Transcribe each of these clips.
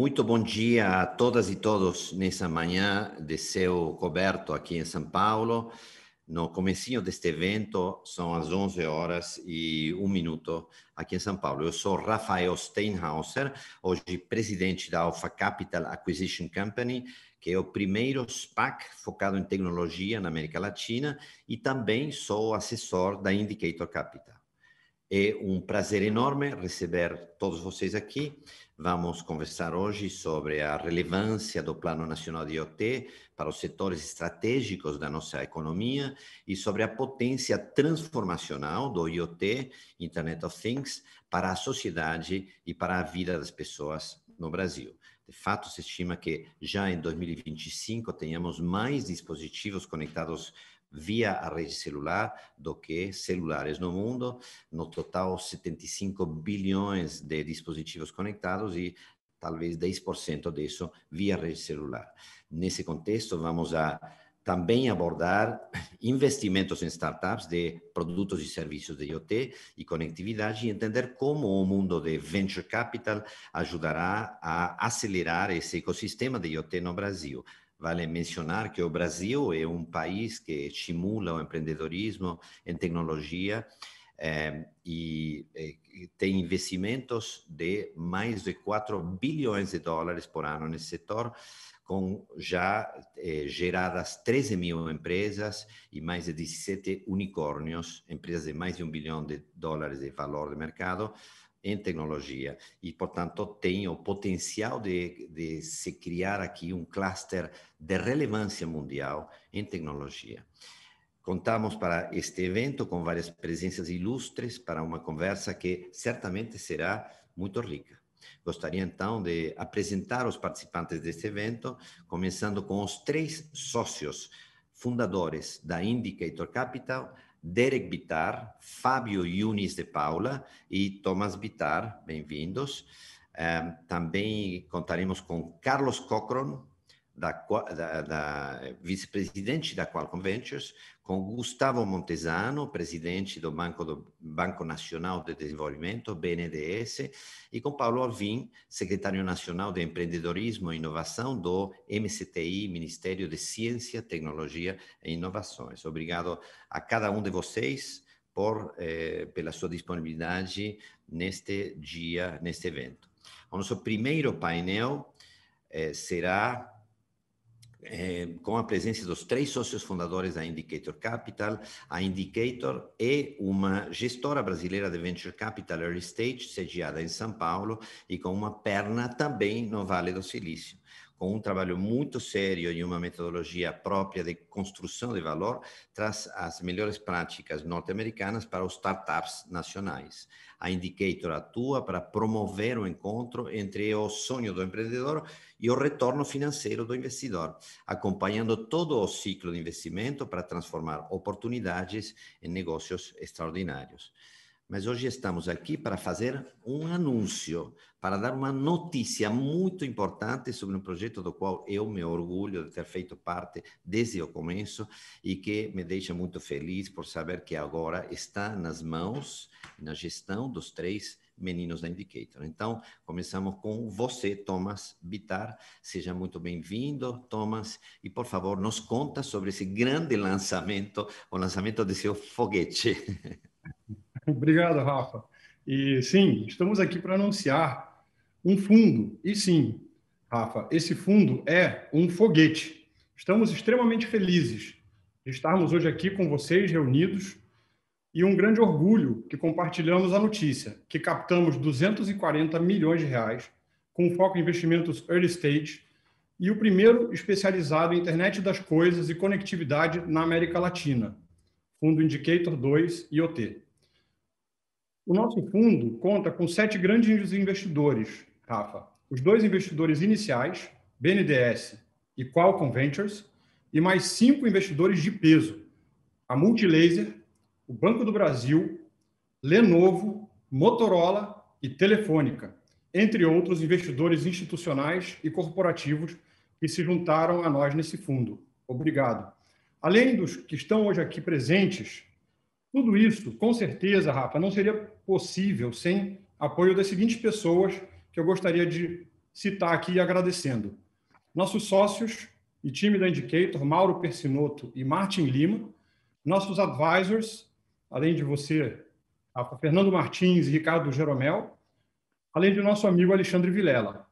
Muito bom dia a todas e todos nessa manhã de céu coberto aqui em São Paulo. No comecinho deste evento, são as 11 horas e um minuto aqui em São Paulo. Eu sou Rafael Steinhauser, hoje presidente da Alpha Capital Acquisition Company, que é o primeiro SPAC focado em tecnologia na América Latina e também sou assessor da Indicator Capital. É um prazer enorme receber todos vocês aqui. Vamos conversar hoje sobre a relevância do Plano Nacional de IoT para os setores estratégicos da nossa economia e sobre a potência transformacional do IoT, Internet of Things, para a sociedade e para a vida das pessoas no Brasil. De fato, se estima que já em 2025 tenhamos mais dispositivos conectados via a rede celular do que celulares no mundo. No total, 75 bilhões de dispositivos conectados e talvez 10% disso via rede celular. Nesse contexto, vamos a também abordar investimentos em startups de produtos e serviços de IoT e conectividade e entender como o mundo de venture capital ajudará a acelerar esse ecossistema de IoT no Brasil. Vale mencionar que o Brasil é um país que estimula o empreendedorismo em tecnologia é, e, e eh, tem investimentos de mais de 4 bilhões de dólares por ano nesse setor, com já eh, geradas 13 mil empresas e mais de 17 unicórnios, empresas de mais de um bilhão de dólares de valor de mercado, em tecnologia e, portanto, tem o potencial de, de se criar aqui um cluster de relevância mundial em tecnologia. Contamos para este evento com várias presenças ilustres para uma conversa que certamente será muito rica. Gostaria então de apresentar os participantes deste evento, começando com os três sócios fundadores da Indicator Capital, Derek Bitar, Fabio Yunis de Paula y Thomas Bitar, bienvenidos. Em, también contaremos con Carlos Cochrane, da, da, da vice-presidente da Qualcomm Ventures, com Gustavo Montesano, presidente do Banco, do Banco Nacional de Desenvolvimento, BNDES, e com Paulo Alvim, secretário nacional de empreendedorismo e inovação do MCTI, Ministério de Ciência, Tecnologia e Inovações. Obrigado a cada um de vocês por eh, pela sua disponibilidade neste dia, neste evento. O nosso primeiro painel eh, será eh, com a presença dos três sócios fundadores da Indicator Capital. A Indicator é uma gestora brasileira de venture capital early stage, sediada em São Paulo e com uma perna também no Vale do Silício com um trabalho muito sério e uma metodologia própria de construção de valor, traz as melhores práticas norte-americanas para os startups nacionais. A Indicator atua para promover o encontro entre o sonho do empreendedor e o retorno financeiro do investidor, acompanhando todo o ciclo de investimento para transformar oportunidades em negócios extraordinários. Mas hoje estamos aqui para fazer um anúncio para dar uma notícia muito importante sobre um projeto do qual eu me orgulho de ter feito parte desde o começo e que me deixa muito feliz por saber que agora está nas mãos, na gestão dos três meninos da Indicator. Então, começamos com você, Thomas Bitar. Seja muito bem-vindo, Thomas, e por favor, nos conta sobre esse grande lançamento, o lançamento de seu foguete. Obrigado, Rafa. E sim, estamos aqui para anunciar um fundo. E sim, Rafa, esse fundo é um foguete. Estamos extremamente felizes de estarmos hoje aqui com vocês reunidos e um grande orgulho que compartilhamos a notícia que captamos 240 milhões de reais com foco em investimentos early stage e o primeiro especializado em internet das coisas e conectividade na América Latina, Fundo Indicator 2 IoT. O nosso fundo conta com sete grandes investidores Rafa, os dois investidores iniciais, BNDES e Qualcomm Ventures, e mais cinco investidores de peso, a Multilaser, o Banco do Brasil, Lenovo, Motorola e Telefônica, entre outros investidores institucionais e corporativos que se juntaram a nós nesse fundo. Obrigado. Além dos que estão hoje aqui presentes, tudo isso, com certeza, Rafa, não seria possível sem apoio das seguintes pessoas que eu gostaria de citar aqui agradecendo. Nossos sócios e time da Indicator, Mauro Persinoto e Martin Lima, nossos advisors, além de você, Fernando Martins e Ricardo Jeromel, além de nosso amigo Alexandre Vilela.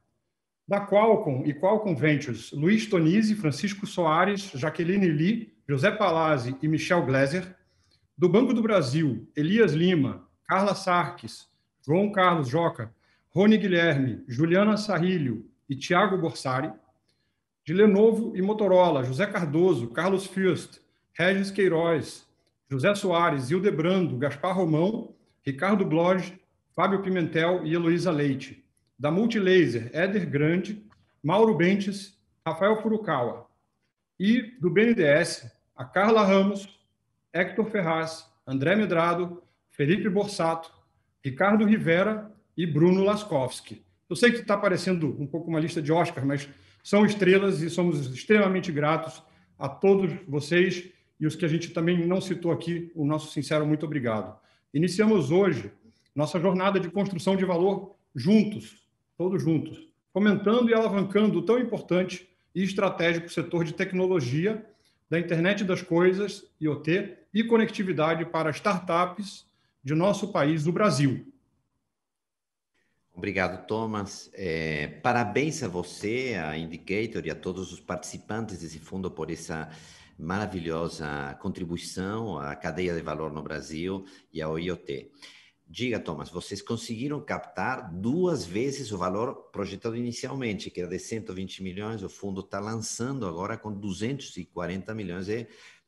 Da Qualcomm e Qualcomm Ventures, Luiz Tonizzi, Francisco Soares, Jaqueline Lee, José Palazzi e Michel Gleiser. Do Banco do Brasil, Elias Lima, Carla Sarques, João Carlos Joca Rony Guilherme, Juliana Sarrilho e Tiago Borsari. De Lenovo e Motorola, José Cardoso, Carlos Fürst, Regis Queiroz, José Soares, Hildebrando, Gaspar Romão, Ricardo Bloge, Fábio Pimentel e Heloísa Leite. Da Multilaser, Éder Grande, Mauro Bentes, Rafael Furukawa. E do BNDES, a Carla Ramos, Hector Ferraz, André Medrado, Felipe Borsato, Ricardo Rivera e Bruno Laskowski. Eu sei que está parecendo um pouco uma lista de Oscar, mas são estrelas e somos extremamente gratos a todos vocês e os que a gente também não citou aqui, o nosso sincero muito obrigado. Iniciamos hoje nossa jornada de construção de valor juntos, todos juntos, fomentando e alavancando o tão importante e estratégico setor de tecnologia, da internet das coisas, IoT, e conectividade para startups de nosso país, o Brasil. Obrigado, Thomas. É, parabéns a você, a Indicator e a todos os participantes desse fundo por essa maravilhosa contribuição à cadeia de valor no Brasil e ao IoT. Diga, Thomas, vocês conseguiram captar duas vezes o valor projetado inicialmente, que era de 120 milhões, o fundo está lançando agora com 240 milhões de,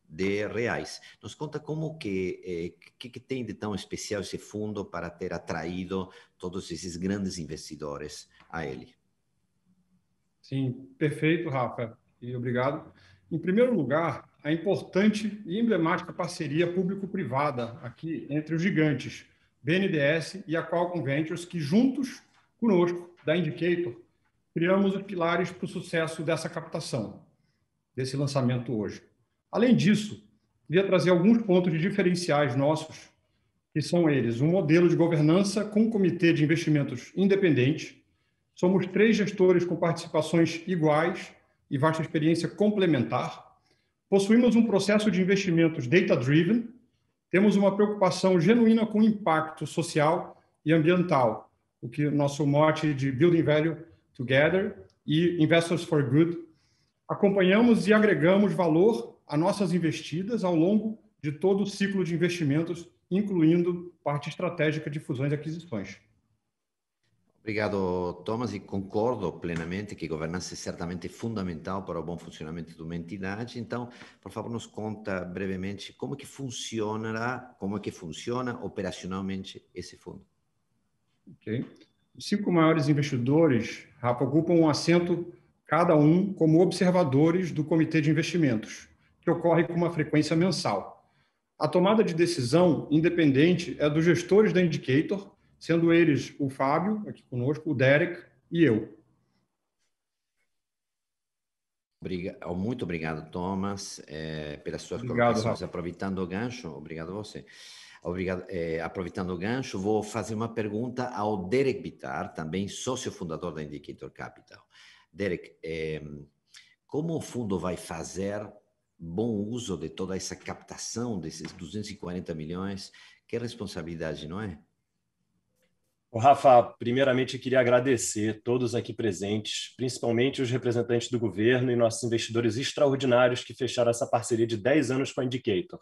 de reais. Nos conta como que, eh, que, que tem de tão especial esse fundo para ter atraído todos esses grandes investidores a ele. Sim, perfeito, Rafa, e obrigado. Em primeiro lugar, a importante e emblemática parceria público-privada aqui entre os gigantes, BNDES e a Qualcomm Ventures, que juntos conosco, da Indicator, criamos os pilares para o sucesso dessa captação, desse lançamento hoje. Além disso, queria trazer alguns pontos diferenciais nossos que são eles: um modelo de governança com um comitê de investimentos independente. Somos três gestores com participações iguais e vasta experiência complementar. Possuímos um processo de investimentos data-driven. Temos uma preocupação genuína com o impacto social e ambiental, o que é nosso mote de Building Value Together e Investors for Good. Acompanhamos e agregamos valor a nossas investidas ao longo de todo o ciclo de investimentos incluindo parte estratégica de fusões e aquisições. Obrigado, Thomas, e concordo plenamente que governança é certamente fundamental para o bom funcionamento de uma entidade. Então, por favor, nos conta brevemente como é que funcionará, como é que funciona operacionalmente esse fundo. Ok. Os cinco maiores investidores, Rafa, ocupam um assento cada um como observadores do comitê de investimentos, que ocorre com uma frequência mensal. A tomada de decisão independente é dos gestores da Indicator, sendo eles o Fábio, aqui conosco, o Derek e eu. Muito obrigado, Thomas, é, pelas suas obrigado, colocações. Rafa. Aproveitando o gancho, obrigado a você. Obrigado, é, aproveitando o gancho, vou fazer uma pergunta ao Derek Bitar, também sócio fundador da Indicator Capital. Derek, é, como o fundo vai fazer bom uso de toda essa captação desses 240 milhões, que é responsabilidade, não é? O Rafa, primeiramente eu queria agradecer todos aqui presentes, principalmente os representantes do governo e nossos investidores extraordinários que fecharam essa parceria de 10 anos com a Indicator.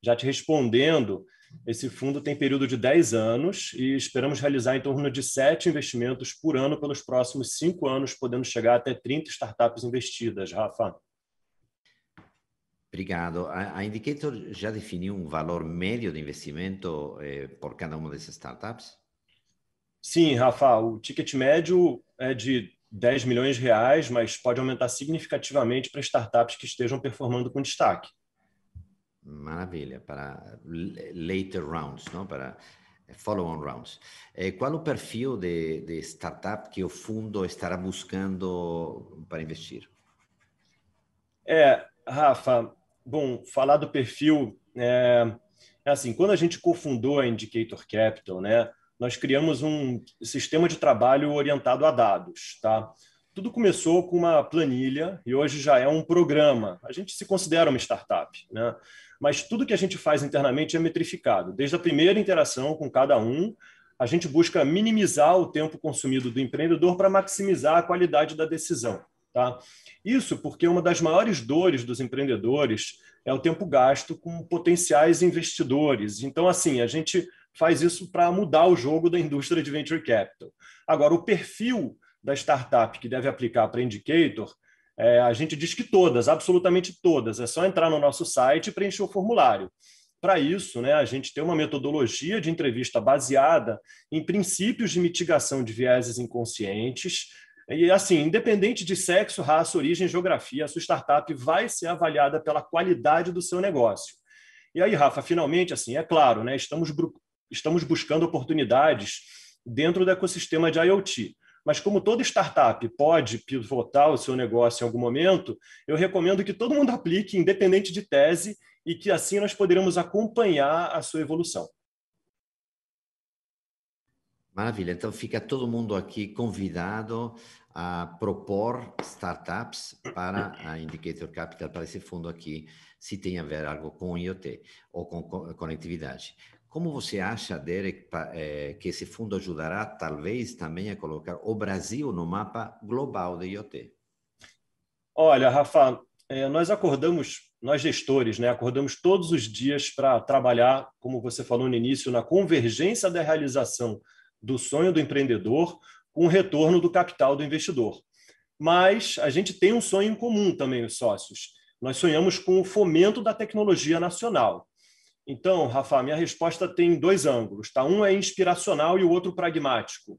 Já te respondendo, esse fundo tem período de 10 anos e esperamos realizar em torno de 7 investimentos por ano pelos próximos 5 anos, podendo chegar até 30 startups investidas, Rafa. Obrigado. A, Indicator já definiu um valor médio de investimento eh, por cada uma dessas startups? Sim, Rafa. O ticket médio é de 10 milhões de reais, mas pode aumentar significativamente para startups que estejam performando com destaque. Maravilha. Para later rounds, não? Para eh, follow-on rounds. Eh, qual o perfil de, de, startup que o fundo estará buscando para investir? É, Rafa, Bom, falar do perfil é, é assim, quando a gente cofundou a Indicator Capital, né, nós criamos um sistema de trabalho orientado a dados, tá? Tudo começou com uma planilha e hoje já é um programa. A gente se considera uma startup, né? Mas tudo que a gente faz internamente é metrificado. Desde a primeira interação com cada um, a gente busca minimizar o tempo consumido do empreendedor para maximizar a qualidade da decisão. Tá? Isso porque uma das maiores dores dos empreendedores é o tempo gasto com potenciais investidores. Então, assim, a gente faz isso para mudar o jogo da indústria de venture capital. Agora, o perfil da startup que deve aplicar para indicator, é, a gente diz que todas, absolutamente todas. É só entrar no nosso site e preencher o formulário. Para isso, né, a gente tem uma metodologia de entrevista baseada em princípios de mitigação de vieses inconscientes, e assim, independente de sexo, raça, origem, geografia, a sua startup vai ser avaliada pela qualidade do seu negócio. E aí, Rafa, finalmente, assim, é claro, né, estamos, estamos buscando oportunidades dentro do ecossistema de IoT. Mas como toda startup pode pivotar o seu negócio em algum momento, eu recomendo que todo mundo aplique, independente de tese, e que assim nós poderemos acompanhar a sua evolução. Maravilha, então fica todo mundo aqui convidado a propor startups para a Indicator Capital, para esse fundo aqui, se tem a ver algo com IoT ou com conectividade. Como você acha, Derek, eh, que esse fundo ajudará talvez também a colocar o Brasil no mapa global de IoT? Olha, Rafa, eh, nós acordamos, nós gestores, né, acordamos todos os dias para trabalhar, como você falou no início, na convergência da realização do sonho do empreendedor com o retorno do capital do investidor. Mas a gente tem um sonho em comum também, os sócios. Nós sonhamos com o fomento da tecnologia nacional. Então, Rafa, minha resposta tem dois ângulos. Tá? Um é inspiracional e o outro pragmático.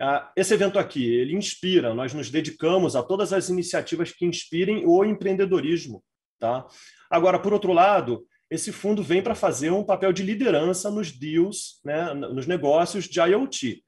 Ah, esse evento aqui, ele inspira. Nós nos dedicamos a todas as iniciativas que inspirem o empreendedorismo. Tá? Agora, por outro lado, esse fundo vem para fazer um papel de liderança nos deals, né, nos negócios de IoT.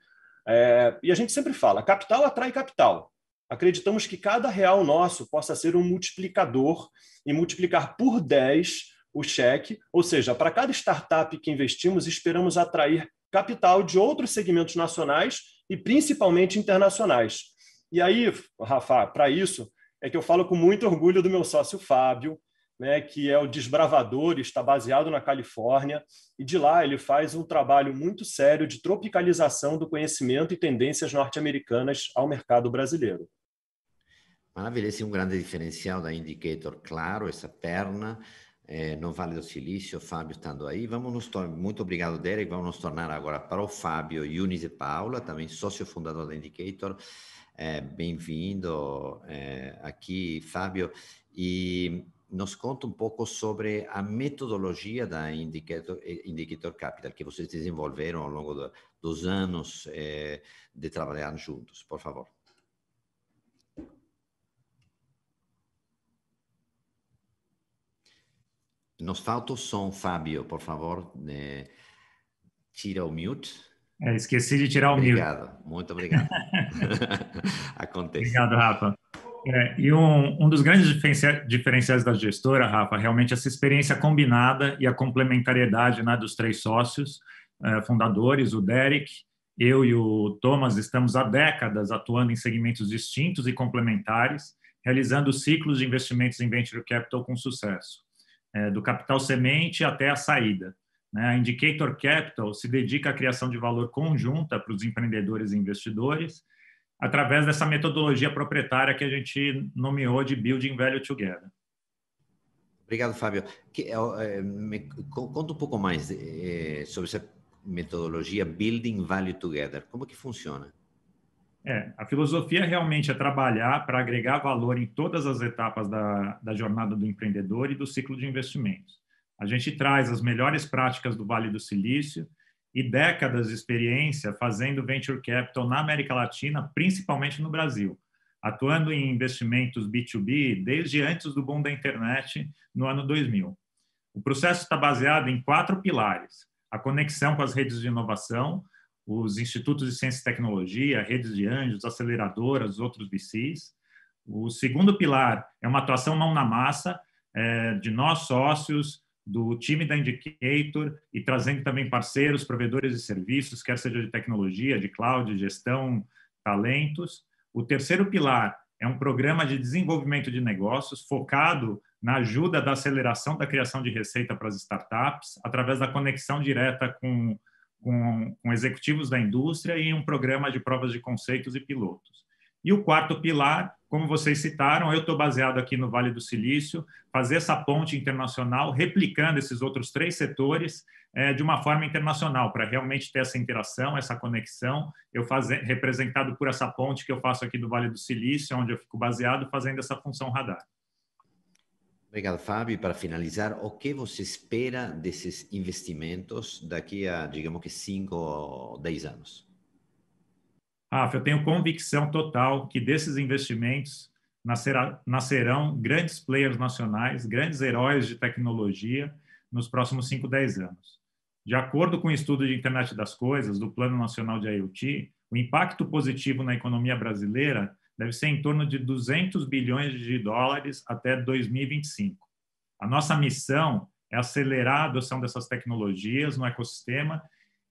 É, e a gente sempre fala, capital atrai capital. Acreditamos que cada real nosso possa ser um multiplicador e multiplicar por 10 o cheque, ou seja, para cada startup que investimos, esperamos atrair capital de outros segmentos nacionais e principalmente internacionais. E aí, Rafa, para isso, é que eu falo com muito orgulho do meu sócio Fábio, né, que é o Desbravador, está baseado na Califórnia, e de lá ele faz um trabalho muito sério de tropicalização do conhecimento e tendências norte-americanas ao mercado brasileiro. Maravilha, esse é um grande diferencial da Indicator, claro, essa perna, é, não vale do silício, o Fábio estando aí. Vamos nos tornar, muito obrigado, Derek, vamos nos tornar agora para o Fábio Yunis e Paula, também sócio fundador da Indicator. É, Bem-vindo é, aqui, Fábio. E nos conta um pouco sobre a metodologia da Indicator, eh, Indicator Capital que vocês desenvolveram ao longo do, dos anos eh, de trabalhar juntos, por favor. Nos falta o som, Fábio, por favor, eh, tira o mute. É, esqueci de tirar o obrigado. mute. Obrigado, muito obrigado. Acontece. Obrigado, Rafa. É, e um, um dos grandes diferenciais da gestora, Rafa, realmente essa experiência combinada e a complementariedade né, dos três sócios eh, fundadores, o Derek, eu e o Thomas estamos há décadas atuando em segmentos distintos e complementares, realizando ciclos de investimentos em venture capital com sucesso, eh, do capital semente até a saída. Né? A Indicator Capital se dedica à criação de valor conjunta para os empreendedores e investidores, através dessa metodologia proprietária que a gente nomeou de Building Value Together. Obrigado, Fábio. Que, é, é, me, conta um pouco mais é, sobre essa metodologia Building Value Together. Como que funciona? É, a filosofia realmente é trabalhar para agregar valor em todas as etapas da, da jornada do empreendedor e do ciclo de investimentos. A gente traz as melhores práticas do Vale do Silício, e décadas de experiência fazendo venture capital na América Latina, principalmente no Brasil, atuando em investimentos B2B desde antes do boom da internet no ano 2000. O processo está baseado em quatro pilares: a conexão com as redes de inovação, os institutos de ciência e tecnologia, redes de anjos, aceleradoras, outros VCs. O segundo pilar é uma atuação mão na massa é, de nós sócios, do time da Indicator e trazendo também parceiros, provedores de serviços, quer seja de tecnologia, de cloud, gestão, talentos. O terceiro pilar é um programa de desenvolvimento de negócios focado na ajuda da aceleração da criação de receita para as startups, através da conexão direta com, com, com executivos da indústria e um programa de provas de conceitos e pilotos. E o quarto pilar, como vocês citaram, eu estou baseado aqui no Vale do Silício, fazer essa ponte internacional, replicando esses outros três setores é, de uma forma internacional, para realmente ter essa interação, essa conexão, eu fazer, representado por essa ponte que eu faço aqui do Vale do Silício, onde eu fico baseado, fazendo essa função radar. Obrigado, Fábio. Para finalizar, o que você espera desses investimentos daqui a, digamos que, cinco, ou dez anos? Rafa, eu tenho convicção total que desses investimentos nascerá, nascerão grandes players nacionais, grandes heróis de tecnologia nos próximos 5, 10 anos. De acordo com o estudo de Internet das Coisas, do Plano Nacional de IoT, o impacto positivo na economia brasileira deve ser em torno de 200 bilhões de dólares até 2025. A nossa missão é acelerar a adoção dessas tecnologias no ecossistema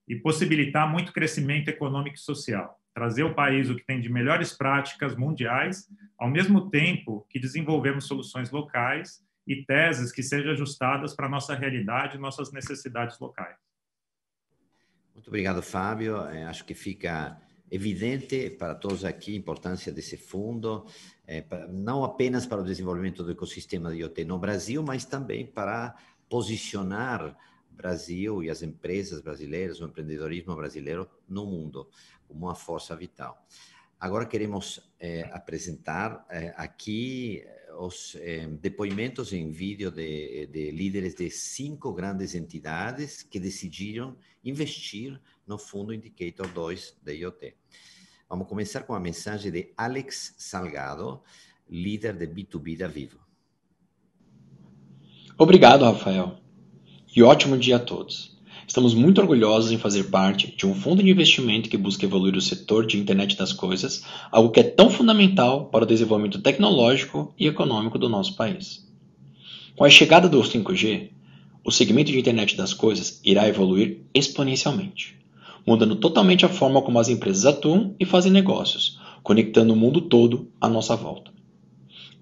e possibilitar muito crescimento econômico e social trazer ao país o que tem de melhores práticas mundiais, ao mesmo tempo que desenvolvemos soluções locais e teses que sejam ajustadas para a nossa realidade e nossas necessidades locais. Muito obrigado, Fábio. É, acho que fica evidente para todos aqui a importância desse fundo, é, não apenas para o desenvolvimento do ecossistema de IoT no Brasil, mas também para posicionar Brasil e as empresas brasileiras, o empreendedorismo brasileiro no mundo como uma força vital. Agora queremos eh, apresentar eh, aqui eh, os depoimentos em vídeo de, de, líderes de cinco grandes entidades que decidiram investir no fundo Indicator 2 da IoT. Vamos começar com a mensagem de Alex Salgado, líder de B2B da Vivo. Obrigado, Rafael. E ótimo dia a todos. Estamos muito orgulhosos em fazer parte de um fundo de investimento que busca evoluir o setor de internet das coisas, algo que é tão fundamental para o desenvolvimento tecnológico e econômico do nosso país. Com a chegada do 5G, o segmento de internet das coisas irá evoluir exponencialmente, mudando totalmente a forma como as empresas atuam e fazem negócios, conectando o mundo todo à nossa volta.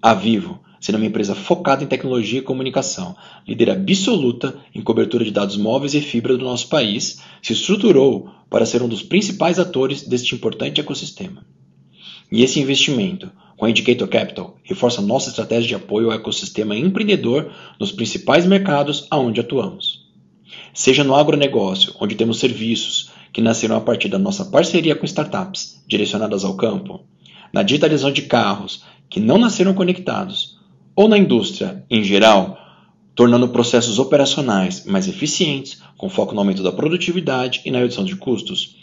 A Vivo, sendo uma empresa focada em tecnologia e comunicação, líder absoluta em cobertura de dados móveis e fibra do nosso país, se estruturou para ser um dos principais atores deste importante ecossistema. E esse investimento, com a Indicator Capital, reforça nossa estratégia de apoio ao ecossistema empreendedor nos principais mercados aonde atuamos. Seja no agronegócio, onde temos serviços que nasceram a partir da nossa parceria com startups direcionadas ao campo, na digitalização de carros que não nasceram conectados, ou na indústria em geral, tornando processos operacionais mais eficientes, com foco no aumento da produtividade e na redução de custos.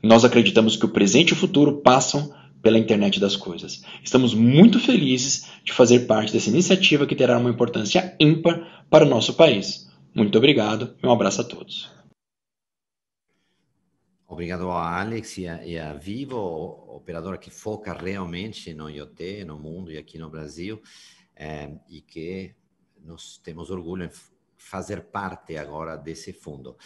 Nós acreditamos que o presente e o futuro passam pela internet das coisas. Estamos muito felizes de fazer parte dessa iniciativa que terá uma importância ímpar para o nosso país. Muito obrigado e um abraço a todos. Obrigado a Alex e a, e a Vivo, operadora que foca realmente no IoT, no mundo e aqui no Brasil, é, e que nós temos orgulho em fazer parte agora desse fundo.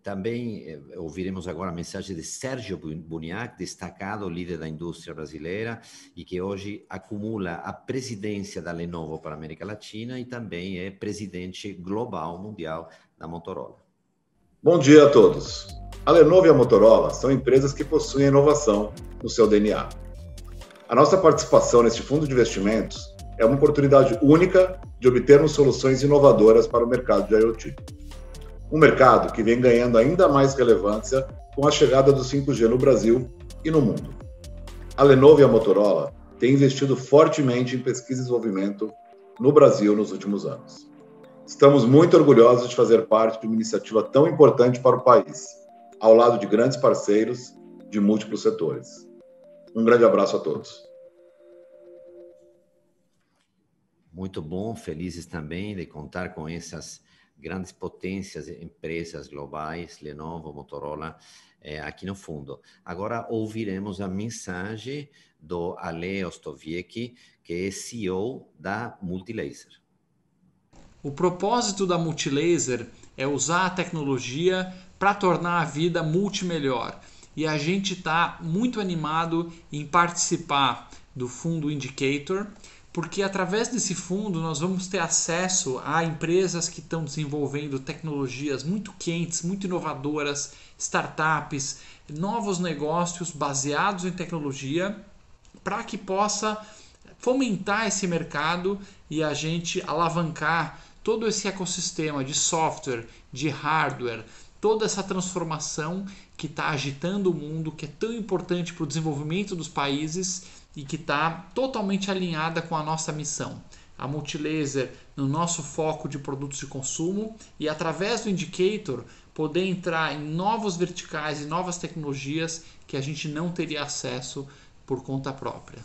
Também eh, ouviremos agora a mensagem de Sérgio Buniac, destacado líder da indústria brasileira e que hoje acumula a presidência da Lenovo para a América Latina e também é presidente global mundial da Motorola. Bom dia a todos. A Lenovo e a Motorola são empresas que possuem inovação no seu DNA. A nossa participação neste fundo de investimentos é uma oportunidade única de obtermos soluções inovadoras para o mercado de IoT. Um mercado que vem ganhando ainda mais relevância com a chegada do 5G no Brasil e no mundo. A Lenovo e a Motorola têm investido fortemente em pesquisa e desenvolvimento no Brasil nos últimos anos. Estamos muito orgulhosos de fazer parte de uma iniciativa tão importante para o país, ao lado de grandes parceiros de múltiplos setores. Um grande abraço a todos. Muito bom, felizes também de contar com essas grandes potências, empresas globais, Lenovo, Motorola, é, aqui no fundo. Agora ouviremos a mensagem do Ale Ostoviecki, que é CEO da Multilaser. O propósito da Multilaser é usar a tecnologia para tornar a vida multi melhor E a gente está muito animado em participar do fundo Indicator, porque através desse fundo nós vamos ter acesso a empresas que estão desenvolvendo tecnologias muito quentes, muito inovadoras, startups, novos negócios baseados em tecnologia, para que possa fomentar esse mercado e a gente alavancar todo esse ecossistema de software, de hardware, toda essa transformação que está agitando o mundo, que é tão importante para o desenvolvimento dos países e que está totalmente alinhada com a nossa missão. A Multilaser no nosso foco de produtos de consumo e através do Indicator poder entrar em novos verticais e novas tecnologias que a gente não teria acesso por conta própria.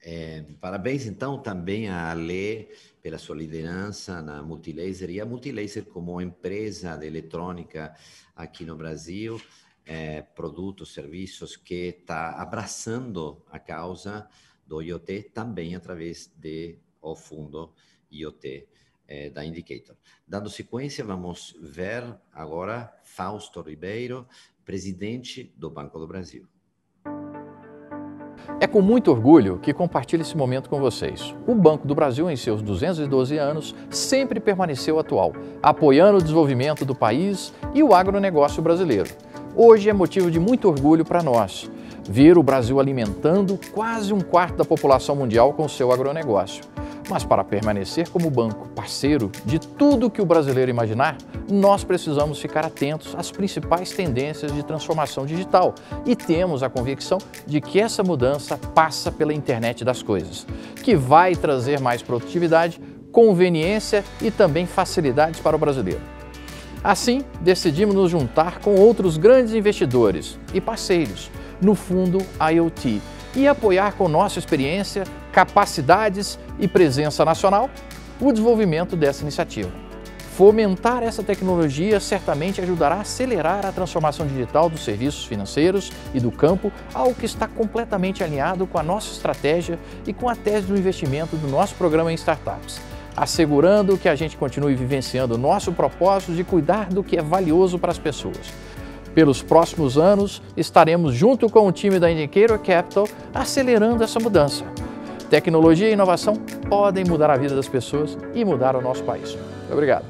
É, parabéns, então, também a Ale pela sua liderança na Multilaser e a Multilaser como empresa de eletrônica aqui no Brasil, é, produtos, serviços que está abraçando a causa do IoT também através de o fundo IoT é, eh, da Indicator. Dando sequência, vamos ver agora Fausto Ribeiro, presidente do Banco do Brasil. É com muito orgulho que compartilho esse momento com vocês. O Banco do Brasil, em seus 212 anos, sempre permaneceu atual, apoiando o desenvolvimento do país e o agronegócio brasileiro. Hoje é motivo de muito orgulho para nós ver o Brasil alimentando quase um quarto da população mundial com seu agronegócio. Mas para permanecer como banco parceiro de tudo que o brasileiro imaginar, nós precisamos ficar atentos às principais tendências de transformação digital e temos a convicção de que essa mudança passa pela internet das coisas, que vai trazer mais produtividade, conveniência e também facilidades para o brasileiro. Assim, decidimos nos juntar com outros grandes investidores e parceiros no fundo IoT e apoiar com nossa experiência, capacidades e presença nacional o desenvolvimento dessa iniciativa. Fomentar essa tecnologia certamente ajudará a acelerar a transformação digital dos serviços financeiros e do campo, algo que está completamente alinhado com a nossa estratégia e com a tese do investimento do nosso programa em startups, assegurando que a gente continue vivenciando nosso propósito de cuidar do que é valioso para as pessoas, pelos próximos anos, estaremos junto com o time da Indiqueiro Capital acelerando essa mudança. Tecnologia e inovação podem mudar a vida das pessoas e mudar o nosso país. Muito obrigado.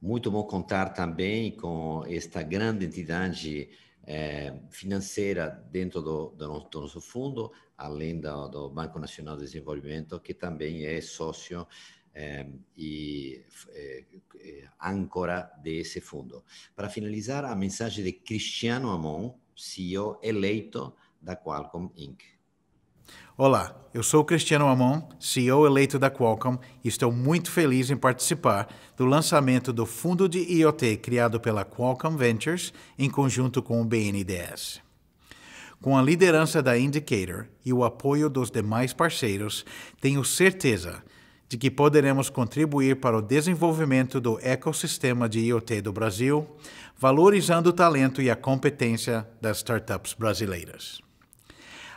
Muito bom contar também com esta grande entidade eh, financeira dentro do, do, nosso, do, nosso, fundo, além do, do Banco Nacional de Desenvolvimento, que também é sócio e ehm, âncora eh, eh, desse fundo. Para finalizar, a mensagem de Cristiano Amon, CEO eleito da Qualcomm Inc. Olá, eu sou Cristiano Amon, CEO eleito da Qualcomm, e estou muito feliz em participar do lançamento do fundo de IoT criado pela Qualcomm Ventures em conjunto com o BNDES. Com a liderança da Indicator e o apoio dos demais parceiros, tenho certeza de que poderemos contribuir para o desenvolvimento do ecossistema de IoT do Brasil, valorizando o talento e a competência das startups brasileiras.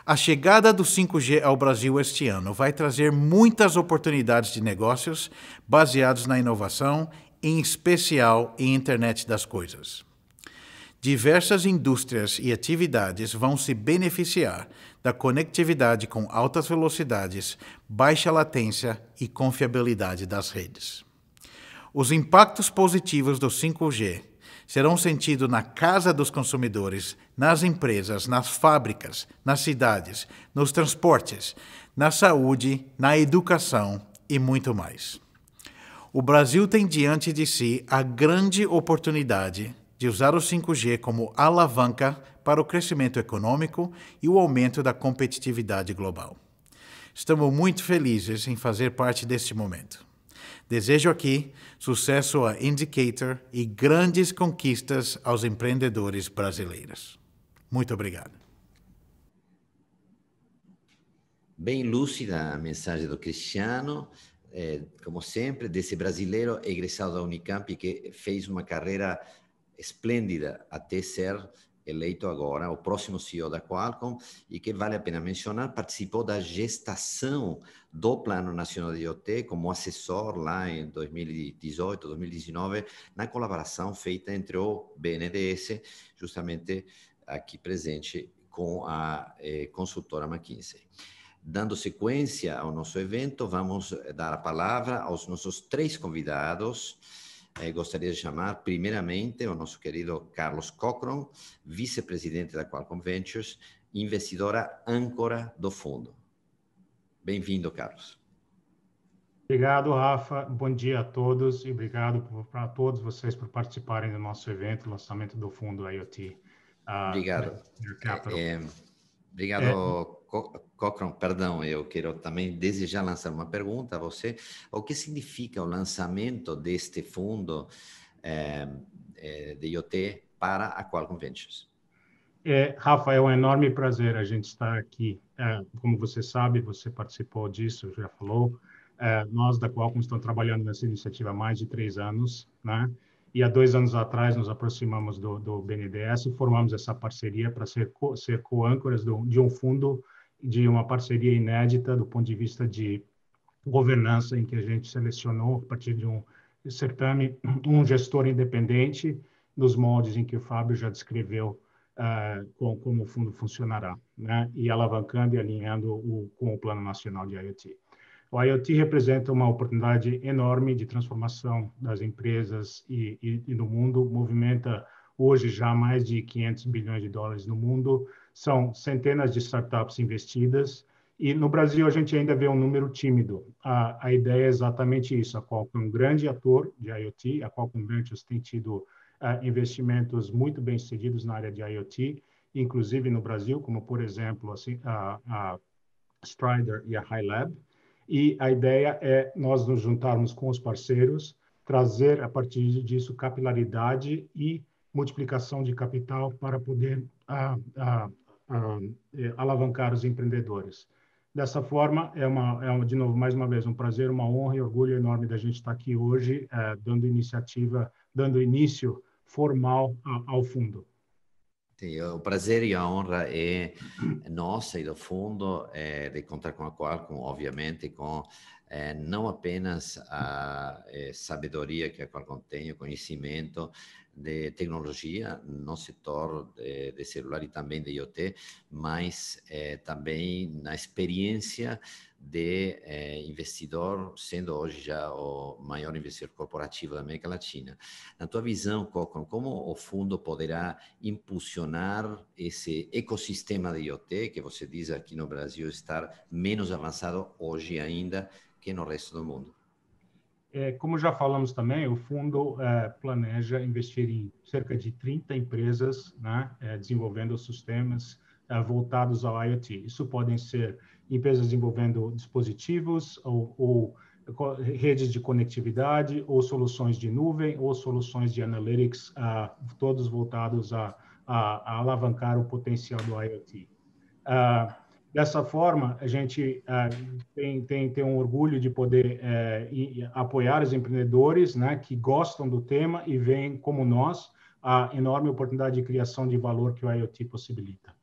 A chegada do 5G ao Brasil este ano vai trazer muitas oportunidades de negócios baseados na inovação, em especial em internet das coisas. Diversas indústrias e atividades vão se beneficiar da conectividade com altas velocidades, baixa latência e confiabilidade das redes. Os impactos positivos do 5G serão sentidos na casa dos consumidores, nas empresas, nas fábricas, nas cidades, nos transportes, na saúde, na educação e muito mais. O Brasil tem diante de si a grande oportunidade de usar o 5G como alavanca para o crescimento econômico e o aumento da competitividade global. Estamos muito felizes em fazer parte deste momento. Desejo aqui sucesso a Indicator e grandes conquistas aos empreendedores brasileiros. Muito obrigado. Bem lúcida a mensagem do Cristiano, é, como sempre, desse brasileiro egressado da Unicamp que fez uma carreira esplêndida até ser eleito agora, o próximo CEO da Qualcomm, e que vale a pena mencionar, participou da gestação do Plano Nacional de IoT como assessor lá em 2018, 2019, na colaboração feita entre o BNDES, justamente aqui presente com a eh, consultora McKinsey. Dando sequência ao nosso evento, vamos eh, dar a palavra aos nossos três convidados eh, gostaria de chamar primeiramente o nosso querido Carlos Cochran, vice-presidente da Qualcomm Ventures, investidora âncora do fundo. Bem-vindo, Carlos. Obrigado, Rafa. Bom dia a todos e obrigado para todos vocês por participarem do nosso evento, lançamento do fundo IoT. Uh, obrigado. É, é, obrigado, é. Cochran, perdão, eu quero também desejar lançar uma pergunta a você. O que significa o lançamento deste fundo é, é, de IoT para a Qualcomm Ventures? É, Rafa, é um enorme prazer a gente estar aqui. É, como você sabe, você participou disso, já falou. É, nós da Qualcomm estamos trabalhando nessa iniciativa há mais de três anos, né? e há dois anos atrás nos aproximamos do, do BNDES e formamos essa parceria para ser, co, ser co-âncoras de um fundo de uma parceria inédita do ponto de vista de governança, em que a gente selecionou, a partir de um certame, um gestor independente, nos moldes em que o Fábio já descreveu uh, com, como o fundo funcionará, né? e alavancando e alinhando o, com o Plano Nacional de IoT. O IoT representa uma oportunidade enorme de transformação das empresas e, e, e no mundo, movimenta hoje já mais de 500 bilhões de dólares no mundo, são centenas de startups investidas, e no Brasil a gente ainda vê um número tímido. A, a ideia é exatamente isso, a Qualcomm é um grande ator de IoT, a Qualcomm Ventures tem tido uh, investimentos muito bem sucedidos na área de IoT, inclusive no Brasil, como por exemplo assim, a, a Strider e a HiLab. E a ideia é nós nos juntarmos com os parceiros, trazer a partir disso capilaridade e multiplicação de capital para poder ah, ah, alavancar os empreendedores. Dessa forma, é, uma, é uma, de novo, mais uma vez, um prazer, uma honra e orgulho enorme da gente estar aqui hoje, eh, dando iniciativa, dando início formal ao fundo. Sim, o é prazer e a honra é nossa e do fundo é, de contar com a Qualcomm, obviamente, com é, não apenas a é, sabedoria que a Qualcomm tem, o conhecimento, de tecnologia no setor de, de celular e também de IoT, mas eh, também na experiência de eh, investidor, sendo hoje já o maior investidor corporativo da América Latina. Na tua visão, como o fundo poderá impulsionar esse ecossistema de IoT, que você diz aqui no Brasil estar menos avançado hoje ainda que no resto do mundo? É, como já falamos também, o fundo é, planeja investir em cerca de 30 empresas né, é, desenvolvendo sistemas é, voltados ao IoT. Isso podem ser empresas desenvolvendo dispositivos ou, ou redes de conectividade ou soluções de nuvem ou soluções de analytics, uh, todos voltados a, a, a, alavancar o potencial do IoT. Uh, é, Dessa forma, a gente é, tem, tem, tem um orgulho de poder é, e, apoiar os empreendedores né, que gostam do tema e veem, como nós, a enorme oportunidade de criação de valor que o IoT possibilita.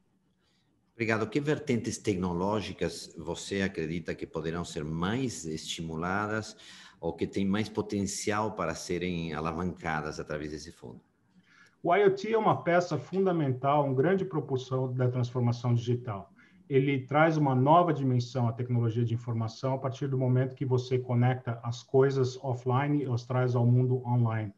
Obrigado. Que vertentes tecnológicas você acredita que poderão ser mais estimuladas ou que têm mais potencial para serem alavancadas através desse fundo? O IoT é uma peça fundamental, um grande propulsor da transformação digital ele traz uma nova dimensão à tecnologia de informação a partir do momento que você conecta as coisas offline e as traz ao mundo online.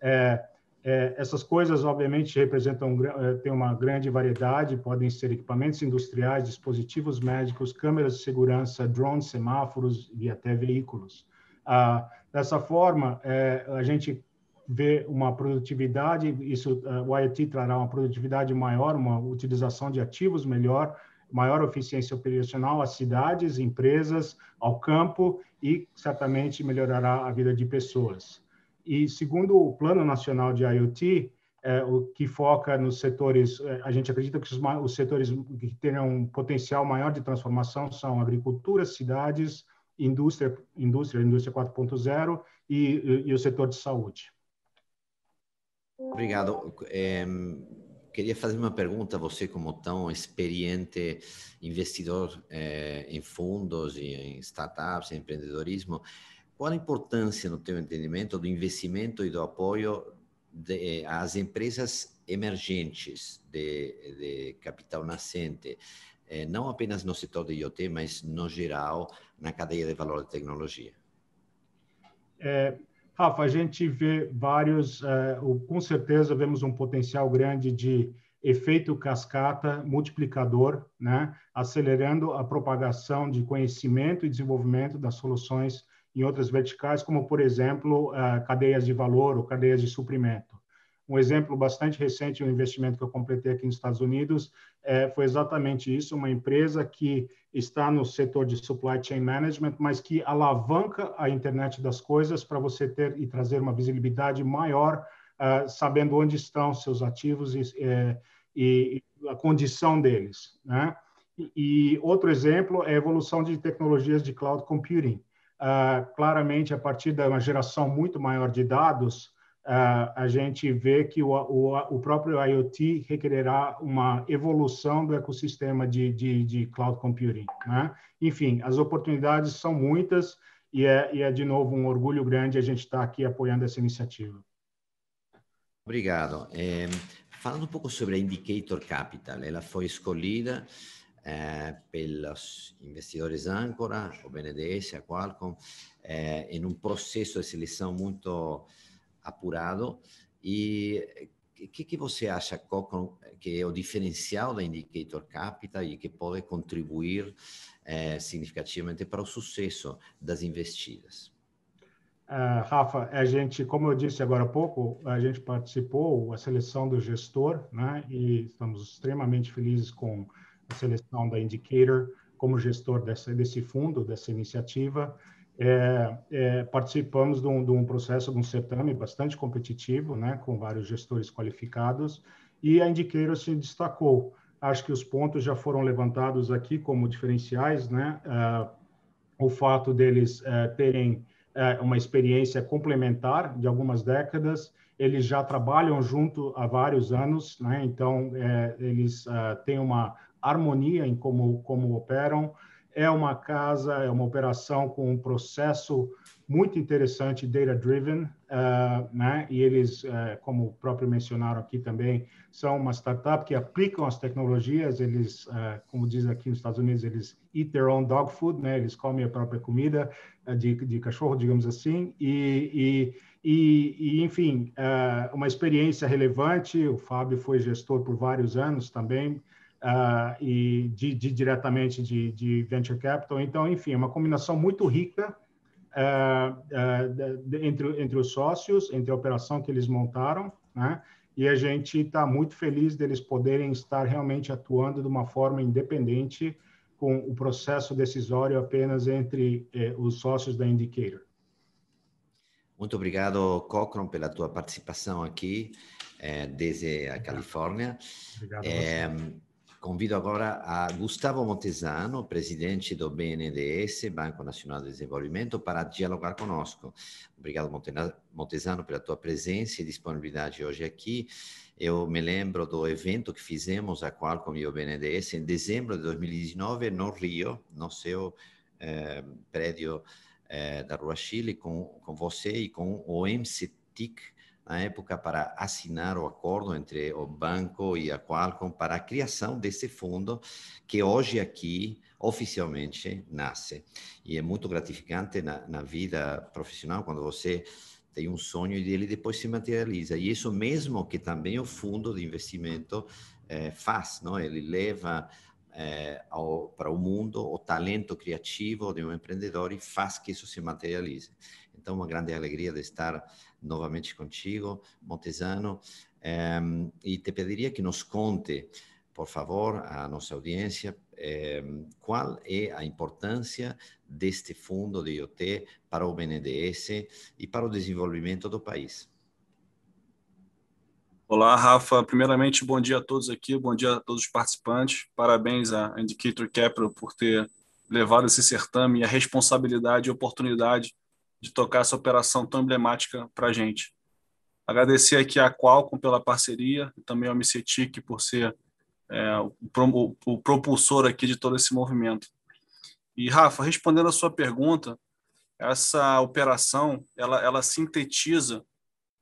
É, é, essas coisas, obviamente, representam é, tem uma grande variedade, podem ser equipamentos industriais, dispositivos médicos, câmeras de segurança, drones, semáforos e até veículos. Ah, dessa forma, é, a gente vê uma produtividade, isso ah, o IoT trará uma produtividade maior, uma utilização de ativos melhor, maior eficiência operacional às cidades, empresas, ao campo e certamente melhorará a vida de pessoas. E segundo o Plano Nacional de IoT, é, o que foca nos setores, é, a gente acredita que os, os setores que tenham um potencial maior de transformação são agricultura, cidades, indústria, indústria, indústria 4.0 e, e, e o setor de saúde. Obrigado. É queria fazer uma pergunta a você, como tão experiente investidor eh, em fundos e em startups, em empreendedorismo, qual a importância, no teu entendimento, do investimento e do apoio de, eh, às empresas emergentes de, de capital nascente, eh, não apenas no setor de IoT, mas no geral, na cadeia de valor da tecnologia? É, Rafa, a gente vê vários, eh, com certeza vemos um potencial grande de efeito cascata multiplicador, né? acelerando a propagação de conhecimento e desenvolvimento das soluções em outras verticais, como, por exemplo, eh, cadeias de valor ou cadeias de suprimento. Um exemplo bastante recente, um investimento que eu completei aqui nos Estados Unidos, é, foi exatamente isso: uma empresa que está no setor de supply chain management, mas que alavanca a internet das coisas para você ter e trazer uma visibilidade maior, uh, sabendo onde estão seus ativos e, é, e a condição deles. Né? E, e outro exemplo é a evolução de tecnologias de cloud computing. Uh, claramente, a partir de uma geração muito maior de dados, a gente vê que o, o, o, próprio IoT requererá uma evolução do ecossistema de, de, de cloud computing. Né? Enfim, as oportunidades são muitas e é, e é, de novo, um orgulho grande a gente estar tá aqui apoiando essa iniciativa. Obrigado. É, falando um pouco sobre a Indicator Capital, ela foi escolhida é, pelos investidores Ancora, o BNDES, a Qualcomm, é, em um processo de seleção muito apurado. E o eh, que, que você acha que é o diferencial da Indicator Capital e que pode contribuir eh, significativamente para o sucesso das investidas? Uh, Rafa, a gente, como eu disse agora há pouco, a gente participou a seleção do gestor, né? E estamos extremamente felizes com a seleção da Indicator como gestor dessa, desse fundo, dessa iniciativa é, é, participamos de um, de um, processo, de um certame bastante competitivo, né, com vários gestores qualificados, e a Indiqueiro se destacou. Acho que os pontos já foram levantados aqui como diferenciais, né? É, o fato deles é, terem é, uma experiência complementar de algumas décadas, eles já trabalham junto há vários anos, né? Então eles têm uma harmonia em como como operam é uma casa, é uma operação com um processo muito interessante, data-driven, uh, né? e eles, uh, como próprio mencionaram aqui também, são uma startup que aplicam as tecnologias, eles, uh, como diz aqui nos Estados Unidos, eles eat their own dog food, né? eles comem a própria comida de, de cachorro, digamos assim, e, e, e, e enfim, uma experiência relevante, o Fábio foi gestor por vários anos também, uh, e de, de diretamente de, de, venture capital. Então, enfim, é uma combinação muito rica uh, de, entre, entre os sócios, entre a operação que eles montaram, né? E a gente está muito feliz deles poderem estar realmente atuando de uma forma independente com o processo decisório apenas entre eh, os sócios da Indicator. Muito obrigado, Cochrane, pela tua participação aqui eh, desde a Califórnia. Obrigado. A você. Eh, Convido agora a Gustavo Montesano, presidente do BNDES, Banco Nacional de Desenvolvimento, para dialogar conosco. Obrigado, Montesano, pela tua presença e disponibilidade hoje aqui. Eu me lembro do evento que fizemos, a qual e o BNDES, em dezembro de 2019, no Rio, no seu eh, prédio eh, da Rua Chile, com, com você e com o MCTIC, na época, para assinar o acordo entre o banco e a Qualcomm para a criação desse fundo que hoje aqui oficialmente nasce. E é muito gratificante na, na vida profissional quando você tem um sonho e ele depois se materializa. E isso mesmo que também o fundo de investimento eh, faz, não? ele leva eh, ao, para o mundo o talento criativo de um empreendedor e faz que isso se materialize. Então, uma grande alegria de estar novamente contigo, Montesano, ehm, e te pediria que nos conte, por favor, à nossa audiência, ehm, qual é a importância deste fundo de IoT para o BNDES e para o desenvolvimento do país. Olá, Rafa. Primeiramente, bom dia a todos aqui, bom dia a todos os participantes. Parabéns à Indicator Capital por ter levado esse certame e a responsabilidade e oportunidade de tocar essa operação tão emblemática para a gente. Agradecer aqui a Qualcomm pela parceria e também ao MCTIC por ser é, o, o propulsor aqui de todo esse movimento. E, Rafa, respondendo a sua pergunta, essa operação ela, ela sintetiza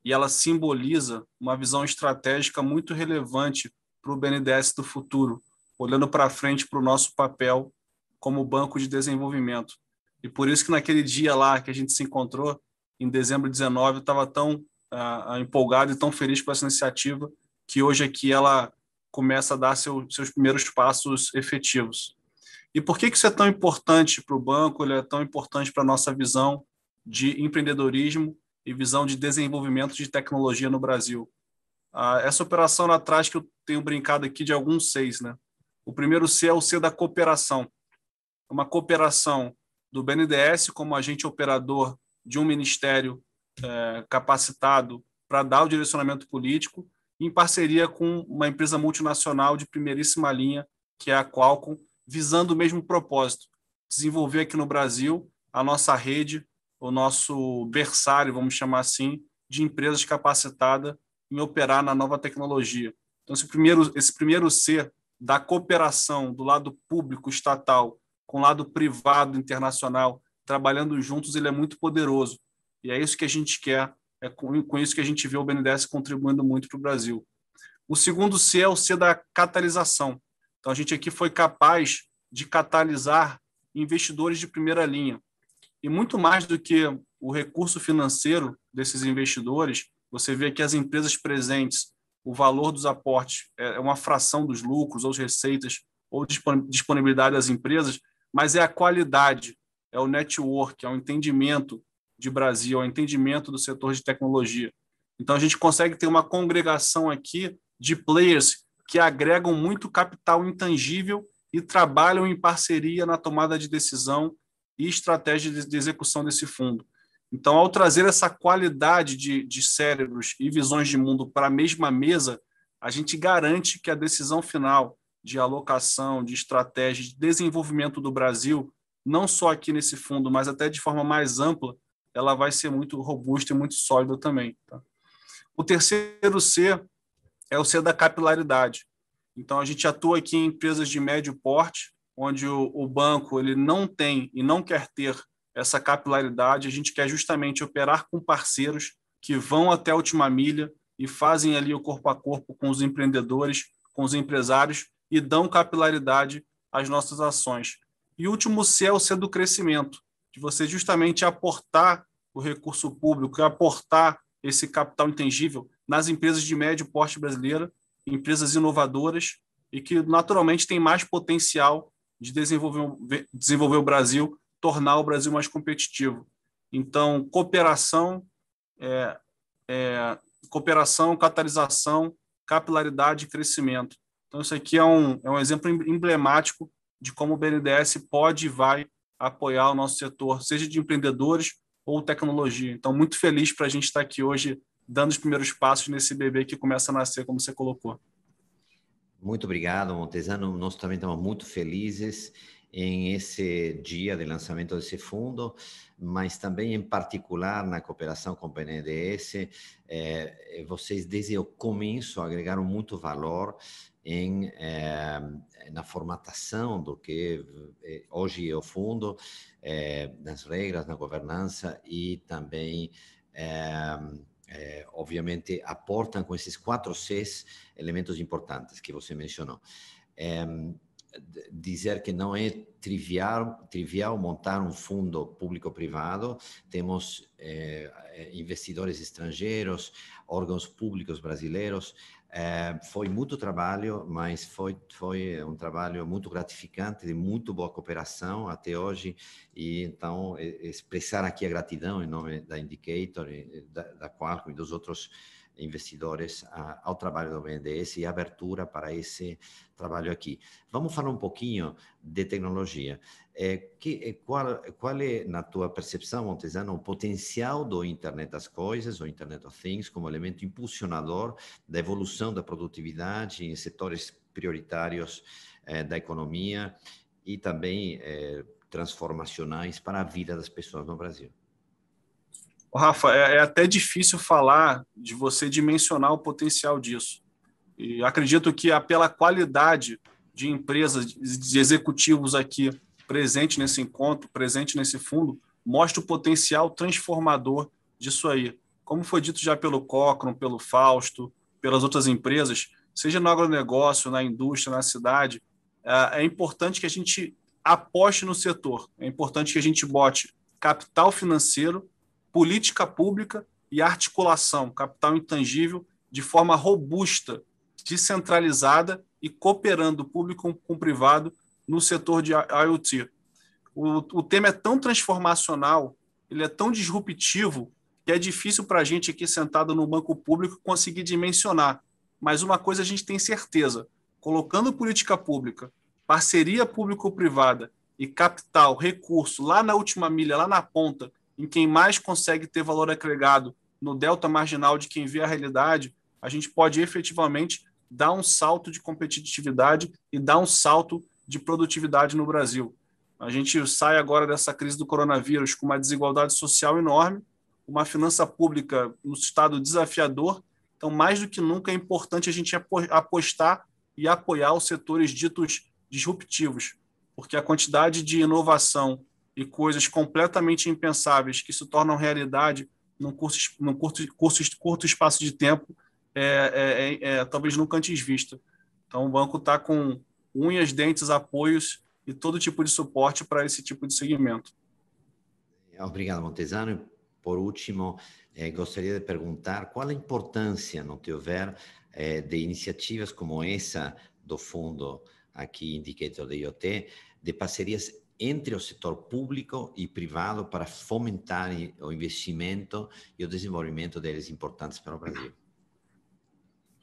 e ela simboliza uma visão estratégica muito relevante para o BNDES do futuro, olhando para frente para o nosso papel como banco de desenvolvimento. E por isso que naquele dia lá que a gente se encontrou, em dezembro de 19, eu estava tão ah, ah, empolgado e tão feliz com essa iniciativa que hoje aqui ela começa a dar seu, seus primeiros passos efetivos. E por que, que isso é tão importante para o banco, ele é tão importante para a nossa visão de empreendedorismo e visão de desenvolvimento de tecnologia no Brasil? Ah, essa operação lá atrás que eu tenho brincado aqui de alguns seis, né? O primeiro C é o C da cooperação. Uma cooperação do BNDES como agente operador de um ministério é, capacitado para dar o direcionamento político, em parceria com uma empresa multinacional de primeiríssima linha, que é a Qualcomm, visando o mesmo propósito, desenvolver aqui no Brasil a nossa rede, o nosso berçário, vamos chamar assim, de empresas capacitadas em operar na nova tecnologia. Então, esse primeiro, esse primeiro C da cooperação do lado público estatal com o lado privado internacional, trabalhando juntos, ele é muito poderoso. E é isso que a gente quer, é com, com isso que a gente vê o BNDES contribuindo muito para o Brasil. O segundo C é o C da catalisação. Então, a gente aqui foi capaz de catalisar investidores de primeira linha. E muito mais do que o recurso financeiro desses investidores, você vê que as empresas presentes, o valor dos aportes é, é uma fração dos lucros ou receitas ou disponibilidade das empresas, mas é a qualidade, é o network, é o entendimento de Brasil, é o entendimento do setor de tecnologia. Então a gente consegue ter uma congregação aqui de players que agregam muito capital intangível e trabalham em parceria na tomada de decisão e estratégia de execução desse fundo. Então, ao trazer essa qualidade de, de cérebros e visões de mundo para a mesma mesa, a gente garante que a decisão final, de alocação, de estratégia, de desenvolvimento do Brasil, não só aqui nesse fundo, mas até de forma mais ampla, ela vai ser muito robusta e muito sólida também. Tá? O terceiro C é o C da capilaridade. Então, a gente atua aqui em empresas de médio porte, onde o, o banco ele não tem e não quer ter essa capilaridade, a gente quer justamente operar com parceiros que vão até a última milha e fazem ali o corpo a corpo com os empreendedores, com os empresários, e dão capilaridade às nossas ações. E o último C é o C do crescimento, de você justamente aportar o recurso público, aportar esse capital intangível nas empresas de médio porte brasileira, empresas inovadoras e que naturalmente têm mais potencial de desenvolver, desenvolver o Brasil, tornar o Brasil mais competitivo. Então, cooperação, é, é, cooperação, catalisação, capilaridade e crescimento. Então, isso aqui é um, é um exemplo emblemático de como o BNDES pode e vai apoiar o nosso setor, seja de empreendedores ou tecnologia. Então, muito feliz para a gente estar tá aqui hoje dando os primeiros passos nesse bebê que começa a nascer, como você colocou. Muito obrigado, Montesano. Nós também estamos muito felizes em esse dia de lançamento desse fundo, mas também em particular na cooperação com o BNDES, eh, vocês desde o começo agregaram muito valor em, eh, na formatação do que eh, hoje é o fundo, eh, nas regras, na governança e também, eh, eh obviamente, aportam com esses quatro Cs elementos importantes que você mencionou. Eh, dizer que não é trivial, trivial montar um fundo público-privado, temos investidores estrangeiros, órgãos públicos brasileiros, é, foi muito trabalho, mas foi foi um trabalho muito gratificante, de muito boa cooperação até hoje. E então expressar aqui a gratidão em nome da Indicator, da, da Qualcomm e dos outros investidores a, ao trabalho do BNDES e abertura para esse trabalho aqui. Vamos falar um pouquinho de tecnologia. É, que, é, qual, qual é, na tua percepção, Montesano, o potencial do Internet das Coisas, ou Internet of Things, como elemento impulsionador da evolução da produtividade em setores prioritários é, da economia e também é, transformacionais para a vida das pessoas no Brasil? Rafa, é, é até difícil falar de você dimensionar o potencial disso. E acredito que ah, pela qualidade de empresas, de executivos aqui presente nesse encontro, presente nesse fundo, mostra o potencial transformador disso aí. Como foi dito já pelo Cochrane, pelo Fausto, pelas outras empresas, seja no agronegócio, na indústria, na cidade, é, é importante que a gente aposte no setor, é importante que a gente bote capital financeiro, política pública e articulação, capital intangível, de forma robusta, descentralizada e cooperando público com o privado no setor de IoT. O, o tema é tão transformacional, ele é tão disruptivo, que é difícil para a gente aqui sentado no banco público conseguir dimensionar. Mas uma coisa a gente tem certeza: colocando política pública, parceria público-privada e capital, recurso lá na última milha, lá na ponta, em quem mais consegue ter valor agregado no delta marginal de quem vê a realidade, a gente pode efetivamente dar um salto de competitividade e dar um salto de produtividade no Brasil. A gente sai agora dessa crise do coronavírus com uma desigualdade social enorme, uma finança pública no estado desafiador. Então, mais do que nunca, é importante a gente apostar e apoiar os setores ditos disruptivos, porque a quantidade de inovação e coisas completamente impensáveis que se tornam realidade num curto, num curto, curto, curto espaço de tempo é, é, é, é talvez nunca antes vista. Então, o banco está com unhas, dentes, apoios e todo tipo de suporte para esse tipo de segmento. Obrigado, Montesano. Por último, eh, gostaria de perguntar qual a importância, no teu ver, eh, de iniciativas como essa do fundo aqui, Indicator de IoT, de parcerias entre o setor público e privado para fomentar o investimento e o desenvolvimento deles importantes para o Brasil.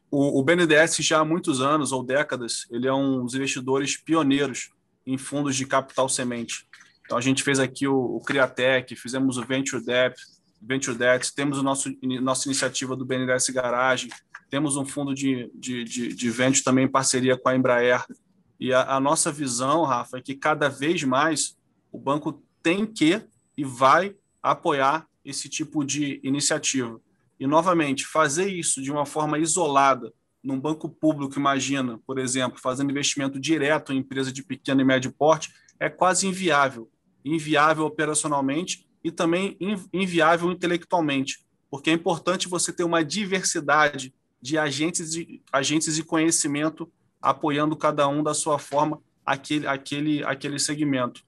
O, o BNDES já há muitos anos ou décadas, ele é um dos investidores pioneiros em fundos de capital semente. Então a gente fez aqui o, o Criatec, fizemos o Venture Debt, Venture Debt, temos o nosso nossa iniciativa do BNDES Garage, temos um fundo de, de, de, de venture também em parceria com a Embraer. E a, a nossa visão, Rafa, é que cada vez mais o banco tem que e vai apoiar esse tipo de iniciativa. E, novamente, fazer isso de uma forma isolada, num banco público, imagina, por exemplo, fazendo investimento direto em empresa de pequeno e médio porte, é quase inviável. Inviável operacionalmente e também inviável intelectualmente, porque é importante você ter uma diversidade de agentes de, agentes de conhecimento apoiando cada um da sua forma aquele, aquele, aquele segmento.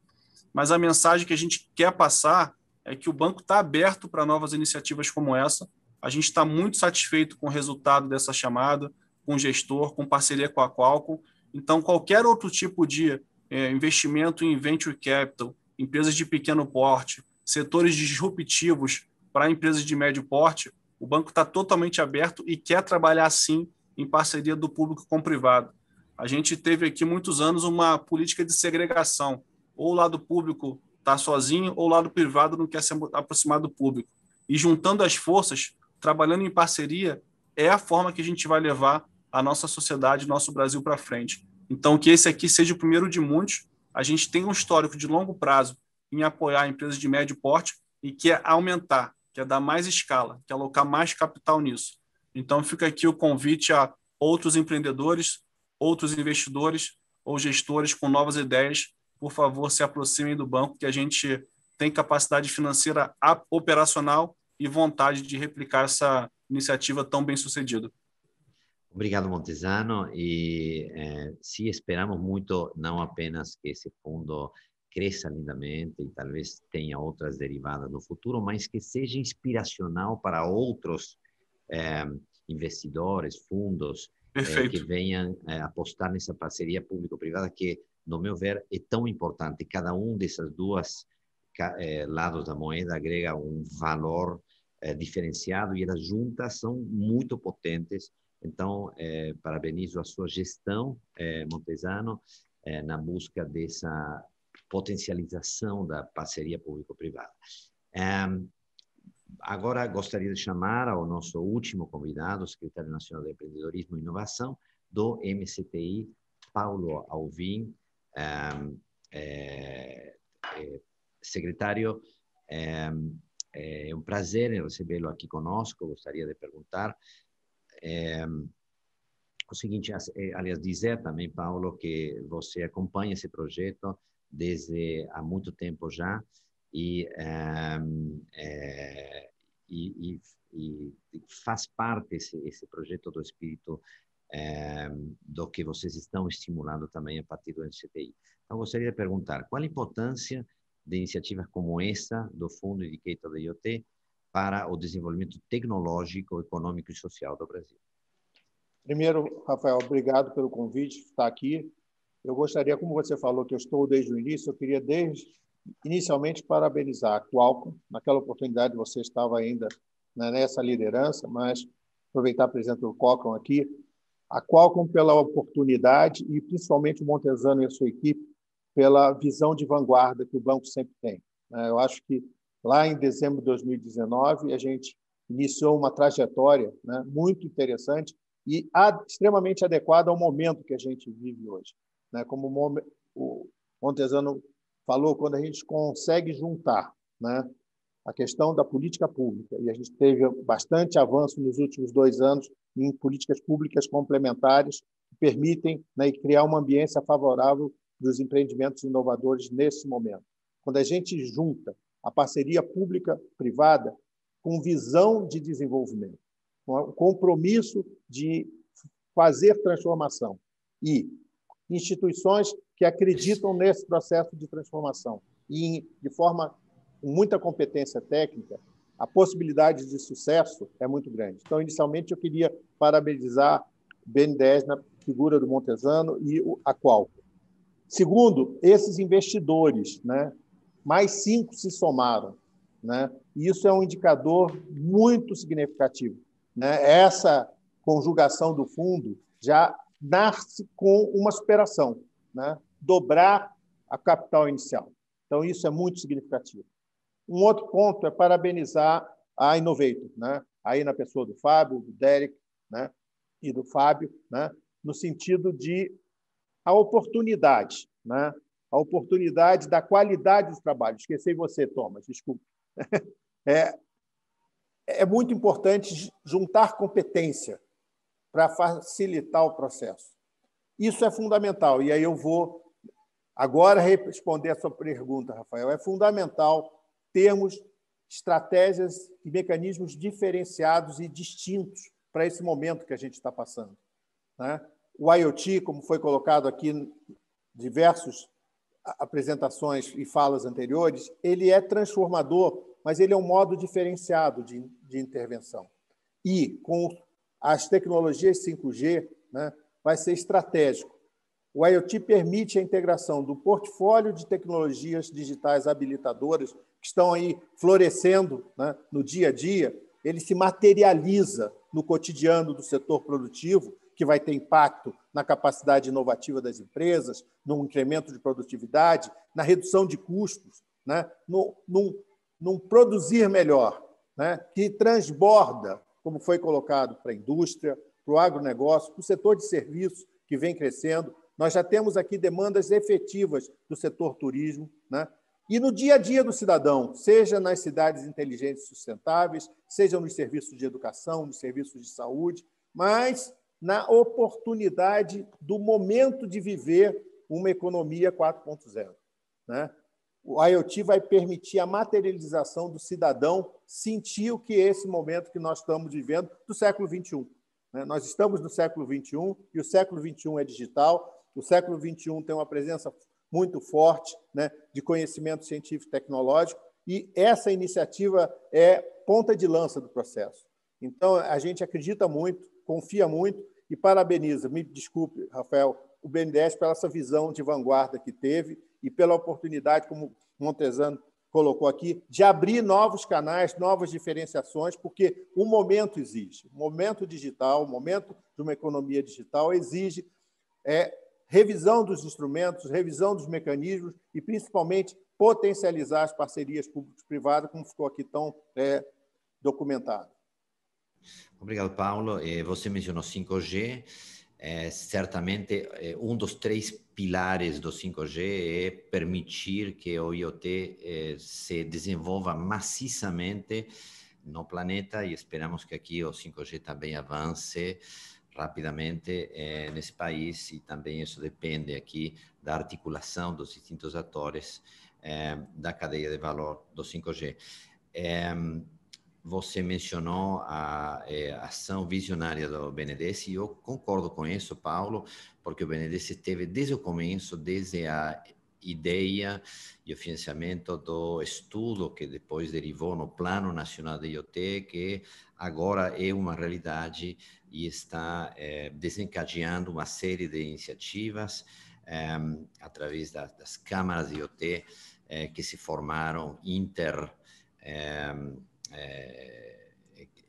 Mas a mensagem que a gente quer passar é que o banco está aberto para novas iniciativas como essa, a gente está muito satisfeito com o resultado dessa chamada, com o gestor, com parceria com a Qualcomm. Então, qualquer outro tipo de é, investimento em venture capital, empresas de pequeno porte, setores disruptivos para empresas de médio porte, o banco está totalmente aberto e quer trabalhar sim em parceria do público com o privado. A gente teve aqui muitos anos uma política de segregação. Ou o lado público está sozinho, ou o lado privado não quer se aproximar do público. E juntando as forças, trabalhando em parceria, é a forma que a gente vai levar a nossa sociedade, nosso Brasil para frente. Então, que esse aqui seja o primeiro de muitos. A gente tem um histórico de longo prazo em apoiar empresas de médio porte e quer é aumentar, quer é dar mais escala, quer é alocar mais capital nisso. Então, fica aqui o convite a outros empreendedores, outros investidores ou gestores com novas ideias. Por favor, se aproximem do banco, que a gente tem capacidade financeira operacional e vontade de replicar essa iniciativa tão bem sucedida. Obrigado, Montesano. E se é, sim, esperamos muito, não apenas que esse fundo cresça lindamente e talvez tenha outras derivadas no futuro, mas que seja inspiracional para outros é, investidores, fundos é, que venham apostar nessa parceria público-privada que, no meu ver, é tão importante. Cada um dessas duas lados da moeda agrega um valor é, diferenciado e elas juntas são muito potentes. Então, é, parabenizo a sua gestão, é, Montesano, é, na busca dessa potencialização da parceria público-privada. Ehm, agora, gostaria de chamar ao nosso último convidado, o secretário nacional de empreendedorismo e inovação do MCTI, Paulo Alvim, ehm, secretário. Ehm, é eh, um prazer recebê-lo aqui conosco. Gostaria de perguntar é, o seguinte, eh, aliás, dizer também, Paulo, que você acompanha esse projeto desde há muito tempo já e, é, e, eh, e, e faz parte esse, esse projeto do espírito é, do que vocês estão estimulando também a partir do NCTI. Então, gostaria de perguntar qual a importância de iniciativas como essa do Fundo Indicator da IoT para o desenvolvimento tecnológico, econômico e social do Brasil. Primeiro, Rafael, obrigado pelo convite, estar aqui. Eu gostaria, como você falou, que eu estou desde o início, eu queria desde inicialmente parabenizar a Qualcomm. Naquela oportunidade você estava ainda né, nessa liderança, mas aproveitar a presença do Qualcomm aqui. A Qualcomm pela oportunidade e principalmente o Montesano e a sua equipe pela visão de vanguarda que o banco sempre tem. Né? Eu acho que lá em dezembro de 2019 a gente iniciou uma trajetória né, muito interessante e ad, extremamente adequada ao momento que a gente vive hoje. Né? Como o, o Montesano falou, quando a gente consegue juntar né, a questão da política pública, e a gente teve bastante avanço nos últimos dois anos em políticas públicas complementares que permitem né, criar uma ambiência favorável dos empreendimentos inovadores nesse momento. Quando a gente junta a parceria pública-privada com visão de desenvolvimento, com o compromisso de fazer transformação e instituições que acreditam nesse processo de transformação e de forma com muita competência técnica, a possibilidade de sucesso é muito grande. Então, inicialmente, eu queria parabenizar o BNDES na figura do Montesano e a qual. Segundo, esses investidores, né? mais cinco se somaram. Né? E isso é um indicador muito significativo. Né? Essa conjugação do fundo já nasce com uma superação, né? dobrar a capital inicial. Então, isso é muito significativo. Um outro ponto é parabenizar a Innovator, né? aí na pessoa do Fábio, do Derek né? e do Fábio, né? no sentido de a oportunidade, né? a oportunidade da qualidade do trabalho. Esqueci você, Thomas, desculpe. É, é muito importante juntar competência para facilitar o processo. Isso é fundamental. E aí eu vou agora responder a sua pergunta, Rafael. É fundamental termos estratégias e mecanismos diferenciados e distintos para esse momento que a gente está passando. Né? o IoT, como foi colocado aqui em diversas apresentações e falas anteriores, ele é transformador, mas ele é um modo diferenciado de, de intervenção. E com as tecnologias 5G, né, vai ser estratégico. O IoT permite a integração do portfólio de tecnologias digitais habilitadoras que estão aí florescendo né, no dia a dia, ele se materializa no cotidiano do setor produtivo que vai ter impacto na capacidade inovativa das empresas, no incremento de produtividade, na redução de custos, né? no, num, produzir melhor, né? que transborda, como foi colocado, para a indústria, para o agronegócio, para o setor de serviços, que vem crescendo. Nós já temos aqui demandas efetivas do setor turismo, né? E no dia a dia do cidadão, seja nas cidades inteligentes e sustentáveis, seja nos serviços de educação, nos serviços de saúde, mas na oportunidade do momento de viver uma economia 4.0. Né? O IoT vai permitir a materialização do cidadão sentir o que é esse momento que nós estamos vivendo do século 21. Né? Nós estamos no século 21 e o século 21 é digital. O século 21 tem uma presença muito forte né, de conhecimento científico e tecnológico, e essa iniciativa é ponta de lança do processo. Então, a gente acredita muito confia muito e parabeniza, me desculpe, Rafael, o BNDES pela essa visão de vanguarda que teve e pela oportunidade, como Montezano colocou aqui, de abrir novos canais, novas diferenciações, porque o momento exige. O momento digital, o momento de uma economia digital exige é, revisão dos instrumentos, revisão dos mecanismos e, principalmente, potencializar as parcerias público-privadas, como ficou aqui tão é, documentado. Obrigado, Paulo. Eh, você mencionou 5G. É, eh, certamente, eh, um dos três pilares do 5G é permitir que o IoT é, se desenvolva maciçamente no planeta e esperamos que aqui o 5G também avance rapidamente é, nesse país e também isso depende aqui da articulação dos distintos atores da cadeia de valor do 5G. Você mencionou é, a, ação visionária do Benedessi e eu concordo com isso, Paulo, porque o Benedessi teve desde o começo, desde a ideia e o financiamento do estudo que depois derivou no Plano Nacional de IoT, que agora é uma realidade e está é, desencadeando uma série de iniciativas é, através da, das câmaras de IoT é, que se formaram inter é, é,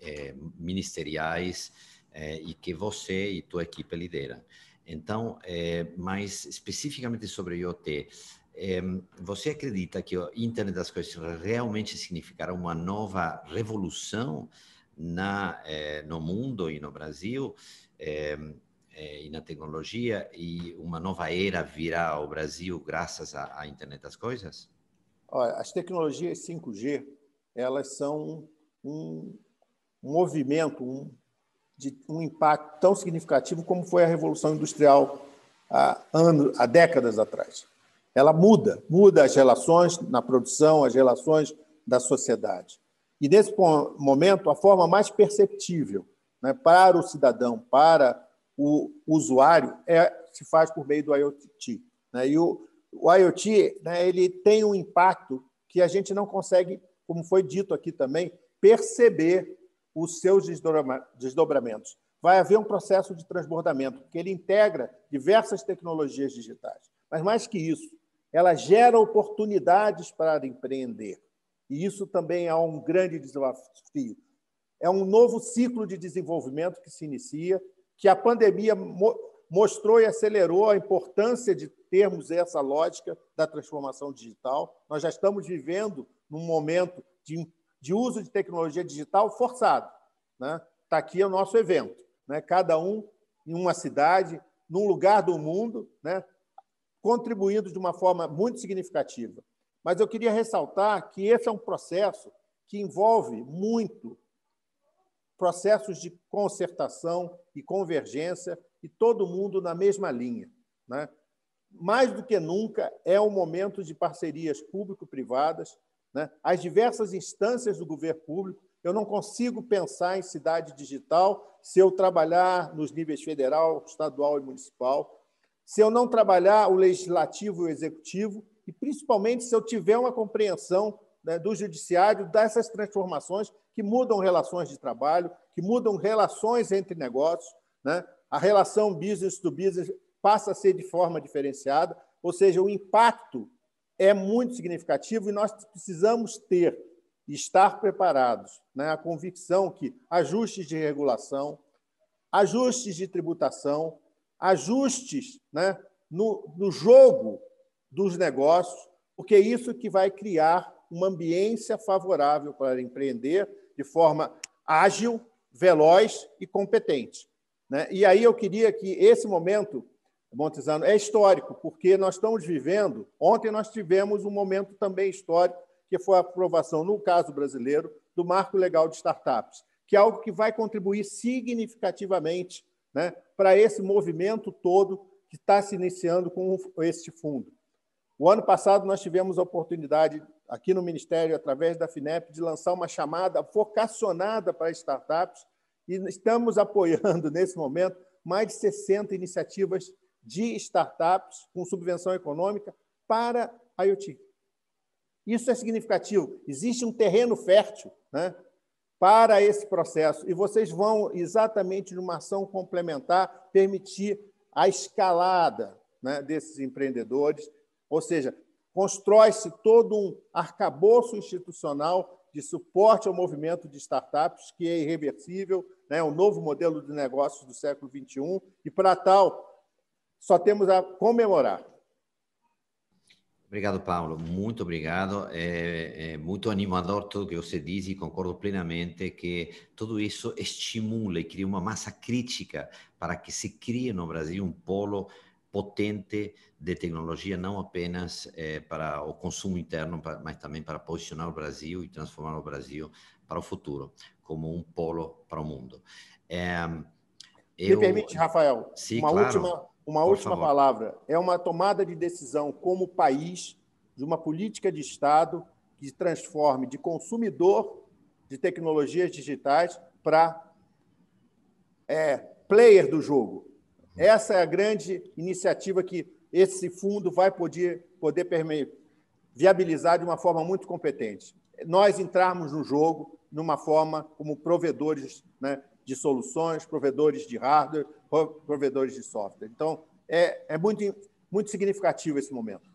é, ministeriais é, e que você e tua equipe lidera. Então, é, mais especificamente sobre IoT, é, você acredita que a Internet das Coisas realmente significará uma nova revolução na, no mundo e no Brasil e na tecnologia e uma nova era virá ao Brasil graças à Internet das Coisas? Olha, as tecnologias 5G elas são um, movimento, um, de um impacto tão significativo como foi a Revolução Industrial há, anos, há décadas atrás. Ela muda, muda as relações na produção, as relações da sociedade. E, nesse momento, a forma mais perceptível né, para o cidadão, para o usuário, é, se faz por meio do IoT. Né? E o, o IoT né, ele tem um impacto que a gente não consegue como foi dito aqui também, perceber os seus desdobramentos. Vai haver um processo de transbordamento, porque ele integra diversas tecnologias digitais. Mas mais que isso, ela gera oportunidades para empreender. E isso também é um grande desafio. É um novo ciclo de desenvolvimento que se inicia, que a pandemia mostrou e acelerou a importância de termos essa lógica da transformação digital. Nós já estamos vivendo num momento de, de uso de tecnologia digital forçado. Né? Está aqui o nosso evento. Né? Cada um em uma cidade, num lugar do mundo, né? contribuindo de uma forma muito significativa. Mas eu queria ressaltar que esse é um processo que envolve muito processos de concertação e convergência e todo mundo na mesma linha. Né? Mais do que nunca, é um momento de parcerias público-privadas né? as diversas instâncias do governo público. Eu não consigo pensar em cidade digital se eu trabalhar nos níveis federal, estadual e municipal, se eu não trabalhar o legislativo e o executivo, e principalmente se eu tiver uma compreensão né, do judiciário dessas transformações que mudam relações de trabalho, que mudam relações entre negócios. Né? A relação business to business passa a ser de forma diferenciada, ou seja, o impacto é muito significativo e nós precisamos ter e estar preparados. Né? A convicção que ajustes de regulação, ajustes de tributação, ajustes né? no, no jogo dos negócios, porque é isso que vai criar uma ambiência favorável para empreender de forma ágil, veloz e competente. Né? E aí eu queria que esse momento é Montesano, é histórico, porque nós estamos vivendo. Ontem nós tivemos um momento também histórico, que foi a aprovação, no caso brasileiro, do Marco Legal de Startups, que é algo que vai contribuir significativamente né, para esse movimento todo que está se iniciando com este fundo. O ano passado, nós tivemos a oportunidade, aqui no Ministério, através da FINEP, de lançar uma chamada vocacionada para startups, e estamos apoiando, nesse momento, mais de 60 iniciativas de startups com subvenção econômica para a IoT. Isso é significativo. Existe um terreno fértil né, para esse processo e vocês vão, exatamente numa ação complementar, permitir a escalada né, desses empreendedores, ou seja, constrói-se todo um arcabouço institucional de suporte ao movimento de startups que é irreversível, né, é um novo modelo de negócios do século XXI, e para tal só temos a comemorar. Obrigado, Paulo. Muito obrigado. É, é, muito animador tudo que você diz e concordo plenamente que tudo isso estimula e cria uma massa crítica para que se crie no Brasil um polo potente de tecnologia, não apenas é, para o consumo interno, mas também para posicionar o Brasil e transformar o Brasil para o futuro, como um polo para o mundo. É, eu... Me permite, Rafael, Sim, uma claro. última uma Por última favor. palavra. É uma tomada de decisão como país de uma política de Estado que se transforme de consumidor de tecnologias digitais para é, player do jogo. Uhum. Essa é a grande iniciativa que esse fundo vai poder, poder permear, viabilizar de uma forma muito competente. Nós entrarmos no jogo numa forma como provedores né, de soluções, provedores de hardware, provedores de software. Então, é, é muito, muito significativo esse momento.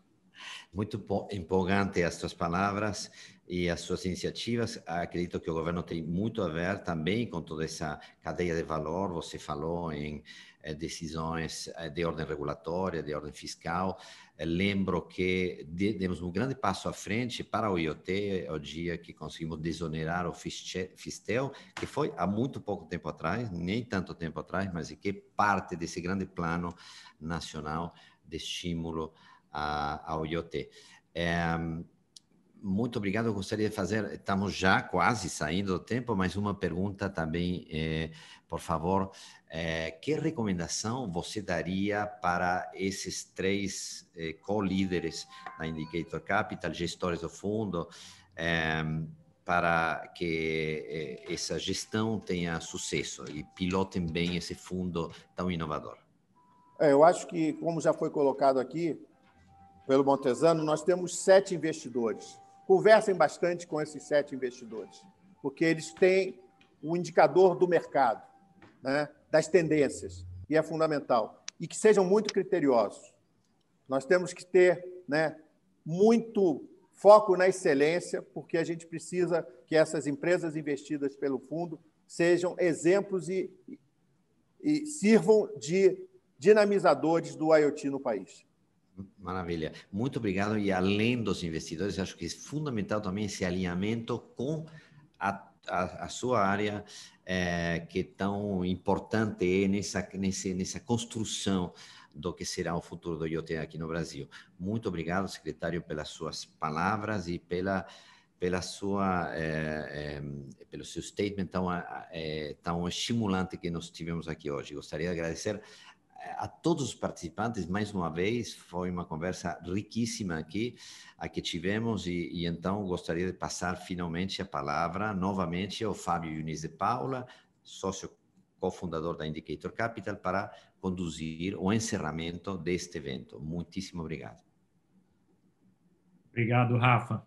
Muito empolgante as suas palavras e as suas iniciativas. Acredito que o governo tem muito a ver também com toda essa cadeia de valor. Você falou em eh, decisões eh, de ordem regulatória, de ordem fiscal, eh, lembro que demos um grande passo à frente para o IoT, é o dia que conseguimos desonerar o Fistel, que foi há muito pouco tempo atrás, nem tanto tempo atrás, mas que parte desse grande plano nacional de estímulo ao IoT. Eh, muito obrigado. Eu gostaria de fazer, estamos já quase saindo do tempo, mas uma pergunta também, eh, por favor. Eh, que recomendação você daria para esses três eh, co-líderes da Indicator Capital, gestores do fundo, eh, para que essa gestão tenha sucesso e pilotem bem esse fundo tão inovador? É, eu acho que, como já foi colocado aqui pelo Montesano, nós temos sete investidores. Conversem bastante com esses sete investidores, porque eles têm o um indicador do mercado, né? das tendências, e é fundamental. E que sejam muito criteriosos. Nós temos que ter né, muito foco na excelência, porque a gente precisa que essas empresas investidas pelo fundo sejam exemplos e, e sirvam de dinamizadores do IoT no país. Maravilha. Muito obrigado. E além dos investidores, acho que é fundamental também esse alinhamento com a, a, a sua área, é, que é tão importante nessa, nesse, nessa construção do que será o futuro do IoT aqui no Brasil. Muito obrigado, secretário, pelas suas palavras e pela pela sua é, é, pelo seu statement tão é, tão estimulante que nós tivemos aqui hoje. Gostaria de agradecer a todos os participantes, mais uma vez, foi uma conversa riquíssima aqui, a que tivemos, e, e então gostaria de passar finalmente a palavra novamente ao Fábio Yunis de Paula, sócio cofundador da Indicator Capital, para conduzir o encerramento deste evento. Muitíssimo obrigado. Obrigado, Rafa.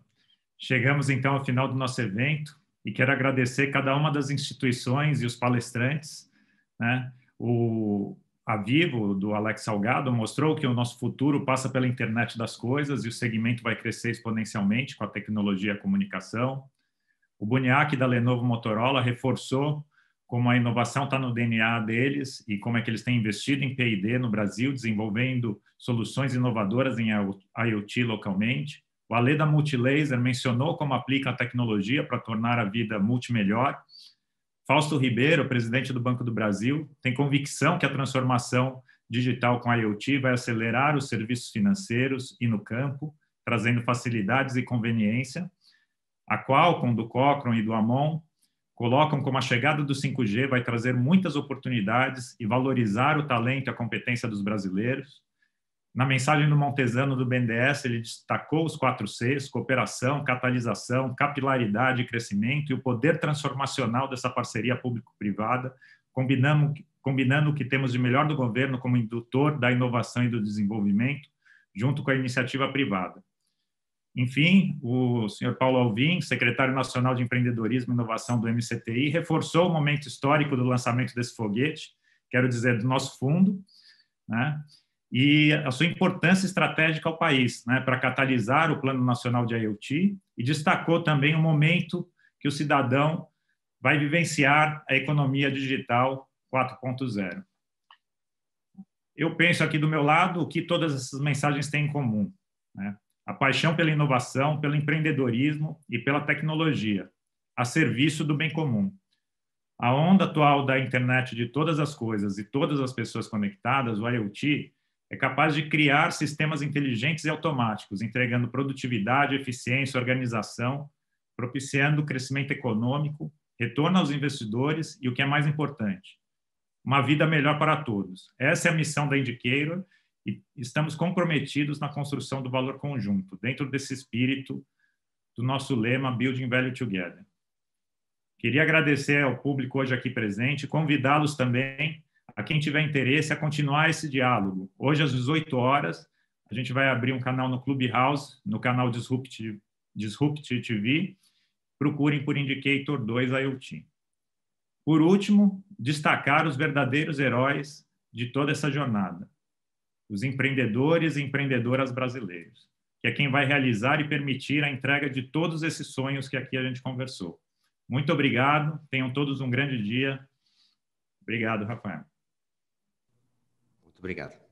Chegamos então ao final do nosso evento e quero agradecer cada uma das instituições e os palestrantes, né? O, a Vivo, do Alex Salgado, mostrou que o nosso futuro passa pela internet das coisas e o segmento vai crescer exponencialmente com a tecnologia e a comunicação. O Buniac da Lenovo Motorola reforçou como a inovação está no DNA deles e como é que eles têm investido em P&D no Brasil, desenvolvendo soluções inovadoras em IoT localmente. O Ale da Multilaser mencionou como aplica a tecnologia para tornar a vida multimelhor Fausto Ribeiro, presidente do Banco do Brasil, tem convicção que a transformação digital com IoT vai acelerar os serviços financeiros e no campo, trazendo facilidades e conveniência. A Qualcomm, do Cochrane e do Amon colocam como a chegada do 5G vai trazer muitas oportunidades e valorizar o talento e a competência dos brasileiros. Na mensagem do Montesano do BNDES, ele destacou os quatro Cs: cooperação, catalisação, capilaridade, e crescimento e o poder transformacional dessa parceria público-privada, combinando o que temos de melhor do governo como indutor da inovação e do desenvolvimento, junto com a iniciativa privada. Enfim, o senhor Paulo Alvim, secretário nacional de empreendedorismo e inovação do MCTI, reforçou o momento histórico do lançamento desse foguete, quero dizer, do nosso fundo, né? e a sua importância estratégica ao país, né, para catalisar o Plano Nacional de IoT, e destacou também o momento que o cidadão vai vivenciar a economia digital 4.0. Eu penso aqui do meu lado o que todas essas mensagens têm em comum: né? a paixão pela inovação, pelo empreendedorismo e pela tecnologia, a serviço do bem comum. A onda atual da internet de todas as coisas e todas as pessoas conectadas, o IoT, é capaz de criar sistemas inteligentes e automáticos, entregando produtividade, eficiência, organização, propiciando crescimento econômico, retorno aos investidores e, o que é mais importante, uma vida melhor para todos. Essa é a missão da Indicator e estamos comprometidos na construção do valor conjunto, dentro desse espírito do nosso lema Building Value Together. Queria agradecer ao público hoje aqui presente, convidá-los também a quem tiver interesse a é continuar esse diálogo. Hoje, às 18 horas, a gente vai abrir um canal no Clubhouse, no canal Disrupt, Disrupt TV. Procurem por Indicator 2 IoT. Por último, destacar os verdadeiros heróis de toda essa jornada, os empreendedores e empreendedoras brasileiros, que é quem vai realizar e permitir a entrega de todos esses sonhos que aqui a gente conversou. Muito obrigado, tenham todos um grande dia. Obrigado, Rafael obrigado.